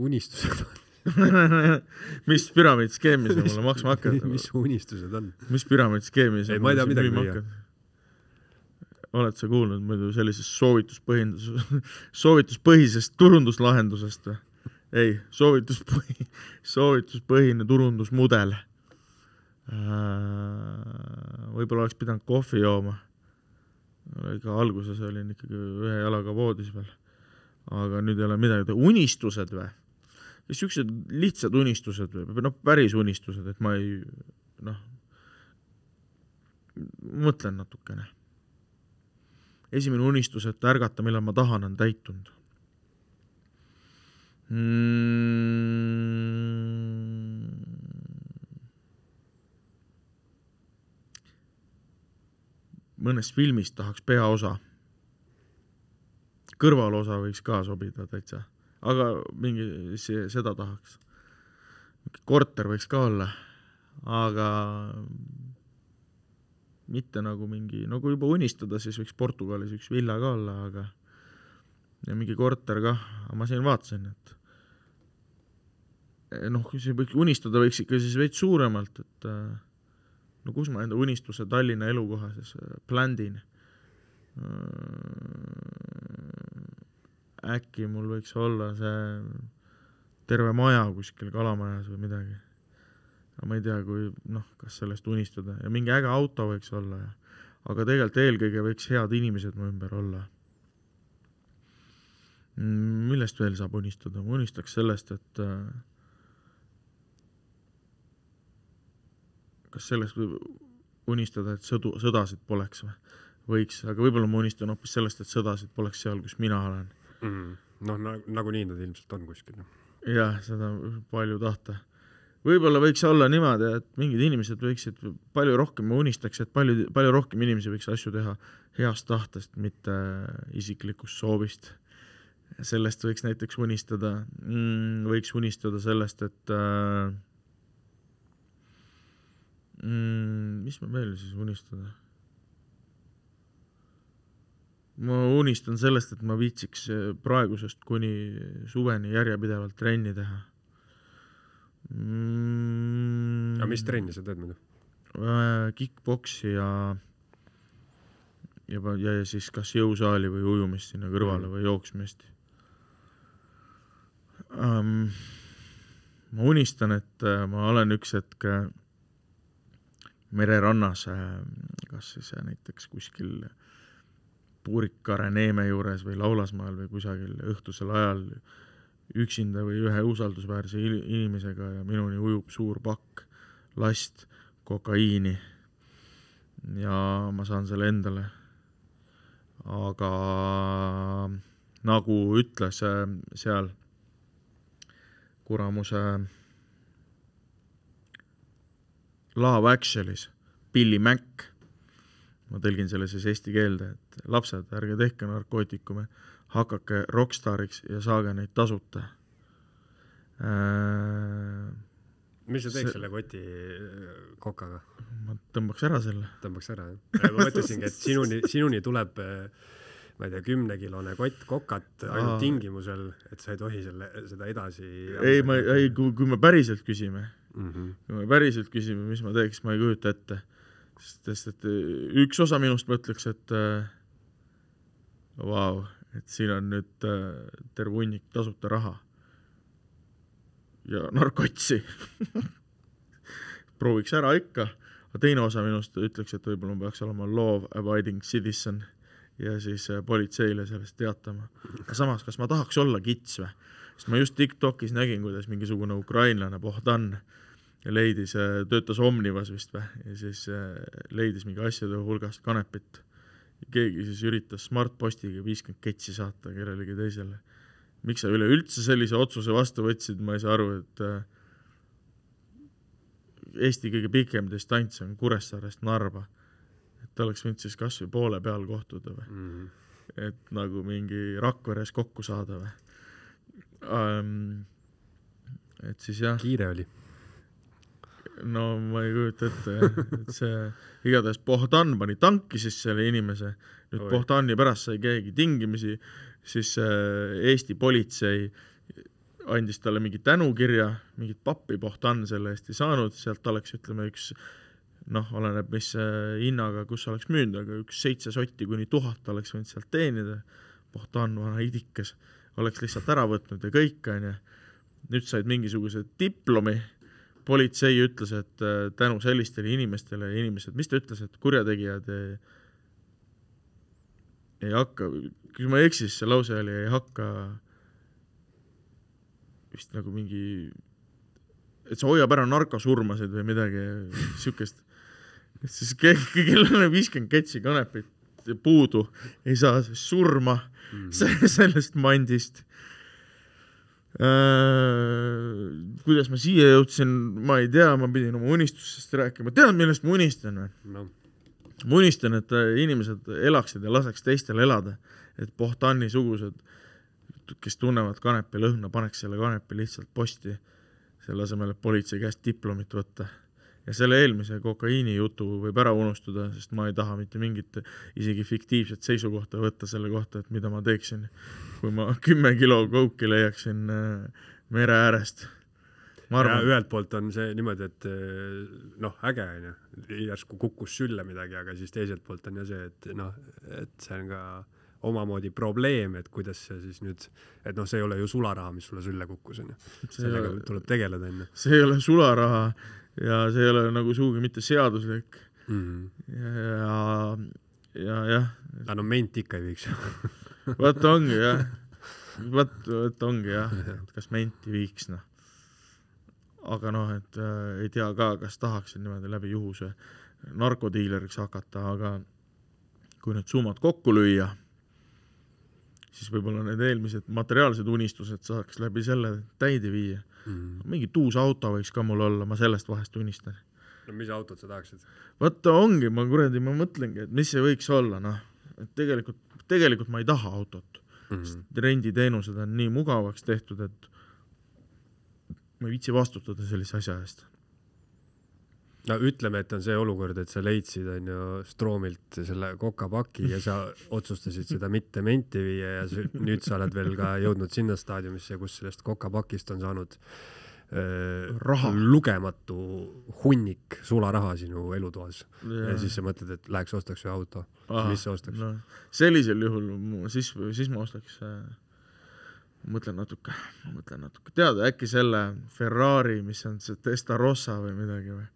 unistused on mis püramiidskeemi sa mulle maksma hakkad? mis su unistused on? mis püramiidskeemi sa mulle siin müüma hakkad? oled sa kuulnud muidu sellisest soovituspõhindas- soovituspõhisest turunduslahendusest või? ei, soovituspõhi, soovituspõhine turundusmudel. Äh, võib-olla oleks pidanud kohvi jooma. ega alguses olin ikkagi ühe jalaga voodis veel, aga nüüd ei ole midagi, unistused või? niisugused lihtsad unistused või noh, päris unistused, et ma ei noh, mõtlen natukene. esimene unistus, et ärgata, millal ma tahan, on täitunud Mm. mõnes filmis tahaks peaosa. kõrvalosa võiks ka sobida täitsa, aga mingi see, seda tahaks. korter võiks ka olla, aga mitte nagu mingi, no kui juba unistada, siis võiks Portugalis üks villa ka olla, aga ja mingi korter kah, aga ma siin vaatasin, et Eh, noh, unistada võiks ikka siis veits suuremalt, et eh, no kus ma enda unistuse Tallinna elukoha siis bländin. Eh, äkki mul võiks olla see terve maja kuskil kalamajas või midagi. aga ma ei tea, kui noh, kas sellest unistada ja mingi äge auto võiks olla ja aga tegelikult eelkõige võiks head inimesed mu ümber olla. Mm, millest veel saab unistada, ma unistaks sellest, et äh, kas sellest võib unistada, et sõdu, sõdasid poleks või? võiks, aga võib-olla ma unistan hoopis sellest, et sõdasid poleks seal, kus mina olen mm,. noh na, nagunii nad ilmselt on kuskil. Noh. jah, seda palju tahta. võib-olla võiks olla niimoodi, et mingid inimesed võiksid palju rohkem, ma unistaks, et palju, palju rohkem inimesi võiks asju teha heast tahtest, mitte isiklikust soovist sellest võiks näiteks unistada mm,, võiks unistada sellest, et äh, mm,. mis ma veel siis unistada? ma unistan sellest, et ma viitsiks äh, praegusest kuni suveni järjepidevalt trenni teha mm,. aga mis trenni sa teed muidu? Äh, Kick-poksi ja ja, ja, ja siis kas jõusaali või ujumist sinna kõrvale mm. või jooksmist um,. ma unistan, et äh, ma olen üks hetk mererannas, äh, kas siis äh, näiteks kuskil Puurikare neeme juures või Laulasmaal või kusagil õhtusel ajal üksinda või ühe usaldusväärse inimesega ja minuni ujub suur pakk last kokaiini ja ma saan selle endale. aga nagu ütles äh, seal Kuramuse äh, Love Actualis Billy Mac, ma tõlgin selle siis eesti keelde, et lapsed, ärge tehke narkootikume, hakake rokkstaariks ja saage neid tasuta äh,. mis sa teeks see... selle koti äh, kokaga? ma tõmbaks ära selle. tõmbaks ära, jah? ma mõtlesingi, et sinuni, sinuni tuleb äh, ma ei tea, kümnekilone kott kokat ainult Aa. tingimusel, et sa ei tohi selle, seda edasi ei, ma, ei, kui, kui me päriselt küsime mm. -hmm. kui me päriselt küsime, mis ma teeks, ma ei kujuta ette. sest et äh, üks osa minust mõtleks, et äh, vau äh,, et siin on nüüd äh, terve hunnik tasuta raha ja narkotsi prooviks ära ikka, aga teine osa minust ütleks, et võib-olla ma peaks olema law abiding citizen ja siis äh, politseile sellest teatama. aga samas, kas ma tahaks olla kits või? sest ma just Tiktokis nägin, kuidas mingisugune ukrainlane Bohdan leidis, äh, töötas Omnivas vist või, ja siis äh, leidis mingi asjade hulgast kanepit. keegi siis üritas Smartpostiga viiskümmend ketsi saata kellelegi teisele. miks sa üleüldse sellise otsuse vastu võtsid, ma ei saa aru, et äh, Eesti kõige pikem distants on Kuressaarest Narva. et oleks võinud siis kas või poole peal kohtuda või mm. -hmm. et nagu mingi Rakveres kokku saada või um,. et siis jah. kiire oli? no ma ei kujuta ette jah, et see, igatahes Bohdan pani tanki sisse selle inimese, nüüd Oi. Bohdani pärast sai keegi tingimisi, siis äh, Eesti politsei andis talle mingi tänukirja, mingit pappi Bohdan selle eest ei saanud, sealt oleks, ütleme, üks noh, oleneb, mis äh, hinnaga, kus oleks müünud, aga üks seitse sotti kuni tuhat oleks võinud sealt teenida. Bohdan, vana idikas oleks lihtsalt ära võtnud ja kõik, onju. nüüd said mingisuguse diplomi, politsei ütles, et äh, tänu sellistele inimestele inimesed, mis ta ütles, et kurjategijad ei, äh, ei hakka, kui ma ei eksi, siis see lause oli, ei hakka vist nagu mingi, et see hoiab ära narkosurmasid või midagi siukest siis kellel on viiskümmend ketsi kanepit puudu, ei saa surma mm -hmm. sellest mandist äh,. kuidas ma siia jõudsin, ma ei tea, ma pidin oma unistusest rääkima, tead, millest ma unistan või no.? ma unistan, et äh, inimesed elaksid ja laseks teistel elada, et Bohtani sugused, kes tunnevad kanepi lõhna, paneks selle kanepi lihtsalt posti, selle asemel, et politsei käest diplomit võtta ja selle eelmise kokaiini jutu võib ära unustada, sest ma ei taha mitte mingit isegi fiktiivset seisukohta võtta selle kohta, et mida ma teeksin, kui ma kümme kilo kouki leiaksin äh, mere äärest. Arvan, ja ühelt poolt on see niimoodi, et äh, noh, äge onju, järsku kukkus sülle midagi, aga siis teiselt poolt on ja see, et noh, et see on ka omamoodi probleem, et kuidas see siis nüüd, et noh, see ei ole ju sularaha, mis sulle sülle kukkus onju. sellega ei, tuleb tegeleda onju. see ei ole sularaha, ja see ei ole nagu sugugi mitte seaduslik mm. -hmm. ja, ja jah. aga no ment ikka ei viiks vot ongi jah, vot, vot ongi jah, et kas menti viiks noh. aga noh, et äh, ei tea ka, kas tahaksin niimoodi läbi juhuse narkodiileriks hakata, aga kui need summad kokku lüüa, siis võib-olla need eelmised materiaalsed unistused saaks läbi selle täide viia mm.. mingit uus auto võiks ka mul olla, ma sellest vahest unistan. no mis autot sa tahaksid? vot ongi, ma kuradi, ma mõtlengi, et mis see võiks olla, noh, et tegelikult, tegelikult ma ei taha autot mm. -hmm. renditeenused on nii mugavaks tehtud, et ma ei viitsi vastutada sellise asja eest no ütleme, et on see olukord, et sa leidsid, on ju, Stroomilt selle kokapaki ja sa otsustasid seda mitte menti viia ja nüüd sa oled veel ka jõudnud sinna staadiumisse, kus sellest kokapakist on saanud äh, raha, lugematu hunnik sularaha sinu elutoas ja. ja siis sa mõtled, et läheks ostaks ühe auto. mis sa ostaks no.? sellisel juhul siis, siis ma ostaks, äh, mõtlen natuke, mõtlen natuke, tead äkki selle Ferrari, mis on see Testarossa või midagi või?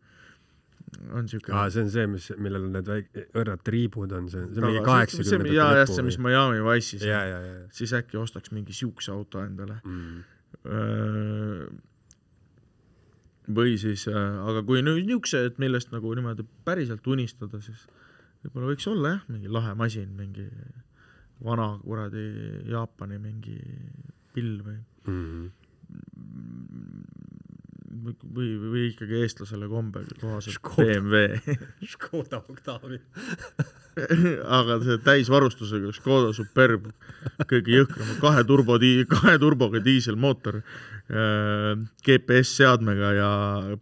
on siuke. aa, see on see, mis, millel need väike, õrnad triibud on, see on, see on mingi kaheksakümnendate lõpu. jaa, jah, see, mis Miami Wise'is ja, ja, ja. siis äkki ostaks mingi siukse auto endale mm.. või siis, äh, aga kui nüüd niukse, et millest nagu niimoodi päriselt unistada, siis võib-olla võiks olla jah, mingi lahe masin, mingi vana kuradi Jaapani mingi pill või mm. -hmm või, või ikkagi eestlasele kombe kohaselt BMW Škoda Octavia aga see täisvarustusega Škoda Superb, kõige jõhkram kahe turbo, kahe turboga diiselmootor, äh, GPS-seadmega ja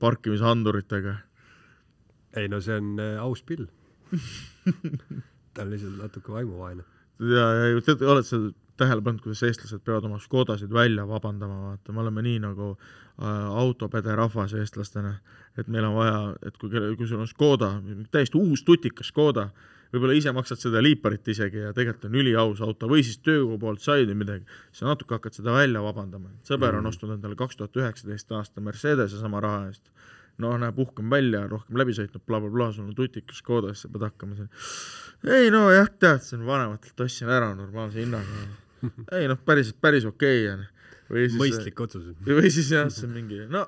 parkimisanduritega. ei no see on äh, aus pill ta on lihtsalt natuke vaimuvaene. ja, ja tead, oled sa tähele pannud, kuidas eestlased peavad oma Škodasid välja vabandama, vaata, me oleme nii nagu äh, autopede rahvas eestlastena, et meil on vaja, et kui, kui sul on Škoda, täiesti uus tutikas Škoda, võib-olla ise maksad seda liiparit isegi ja tegelikult on üliaus auto või siis töökogu poolt said või midagi, sa natuke hakkad seda välja vabandama. sõber on mm. ostnud endale kaks tuhat üheksateist aasta Mercedese sama raha eest. no näeb uhkem välja, rohkem läbi sõitnud bla,, blablabla, sul on tutikas Škoda, siis sa pead hakkama seal. ei nojah, tead, see on vanematelt ostsin ära normaalse hinnaga ei noh, päris, päris okei okay on. mõistlik otsus. või siis jah, see on mingi no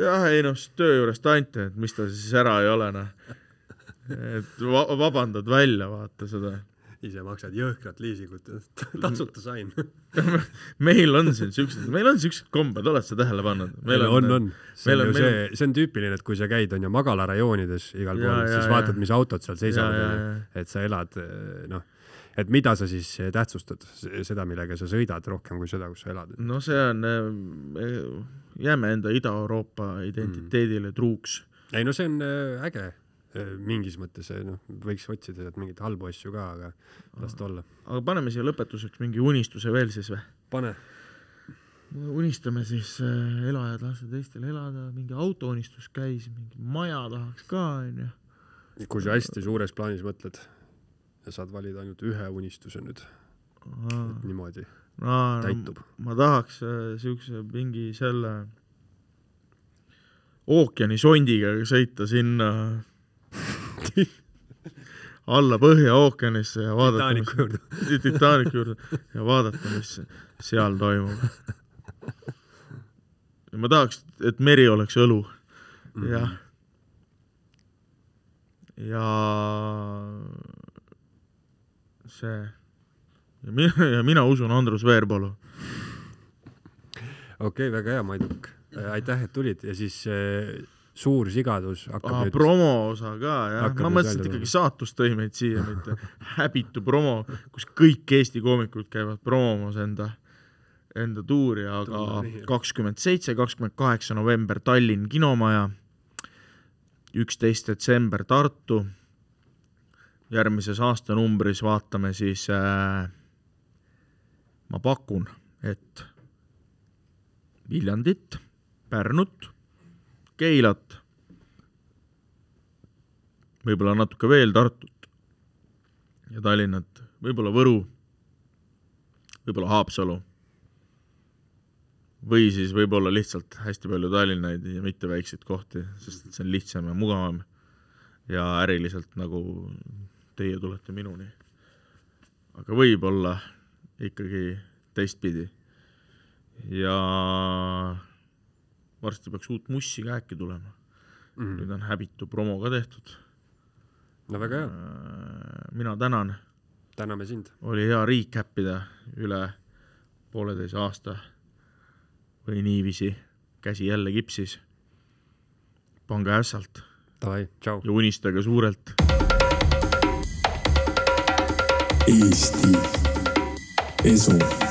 jah, ei noh, töö juures tanti, et mis ta siis ära ei ole noh. et va vabandad välja, vaata seda ise maksad jõhkrat liisingut, tasuta sain meil on siin siuksed, meil on siuksed kombed, oled sa tähele pannud? meil on, on, on. see on ju see, see on tüüpiline, et kui sa käid, on ju, magalarajoonides igal pool, siis ja, vaatad, mis autod seal seisavad, et sa elad, eh, noh et mida sa siis tähtsustad, seda, millega sa sõidad, rohkem kui seda, kus sa elad? no see on, äh, äh, jääme enda Ida-Euroopa identiteedile mm. truuks. ei no see on äh, äge mingis mõttes, noh, võiks otsida sealt mingeid halbu asju ka, aga las ta olla. aga paneme siia lõpetuseks mingi unistuse veel siis või? pane. unistame siis äh,, elajad, lase teistel elada, mingi autounistus käis, mingi maja tahaks ka, onju. kui sa hästi suures plaanis mõtled ja saad valida ainult ühe unistuse nüüd. et niimoodi no, täitub no,. ma tahaks äh, siukse mingi selle ookeanisondiga sõita sinna alla Põhja-ookeanisse ja vaadata, mis Titanicu juurde ja vaadata, mis seal toimub. ja ma tahaks, et meri oleks õlu mm. -hmm. ja ja see, mina, ja mina usun Andrus Veerpalu. okei okay,, väga hea, Maiduk, aitäh, et tulid ja siis äh, suur sigadus hakkab Aa, ah, nüüd. promo osa ka jah, ma mõtlesin, et ikkagi saatus tõi meid siia, mitte häbitu promo, kus kõik Eesti koomikud käivad promomas enda, enda tuuri, aga kakskümmend seitse, kakskümmend kaheksa november Tallinn Kinomaja, üksteist detsember Tartu järgmises aastanumbris vaatame, siis äh, ma pakun, et Viljandit, Pärnut, Keilat, võib-olla natuke veel Tartut ja Tallinnat, võib-olla Võru, võib-olla Haapsalu või siis võib-olla lihtsalt hästi palju Tallinnaid ja mitte väikseid kohti, sest see on lihtsam ja mugavam ja äriliselt nagu teie tulete minuni. aga võib-olla ikkagi teistpidi. ja varsti peaks uut mussi ka äkki tulema mm. -hmm. nüüd on häbitu promo ka tehtud. no väga hea. Äh, mina tänan. täname sind. oli hea recap ida üle pooleteise aasta või niiviisi, käsi jälle kipsis. pange ässalt. ja unistage suurelt Eesti Esu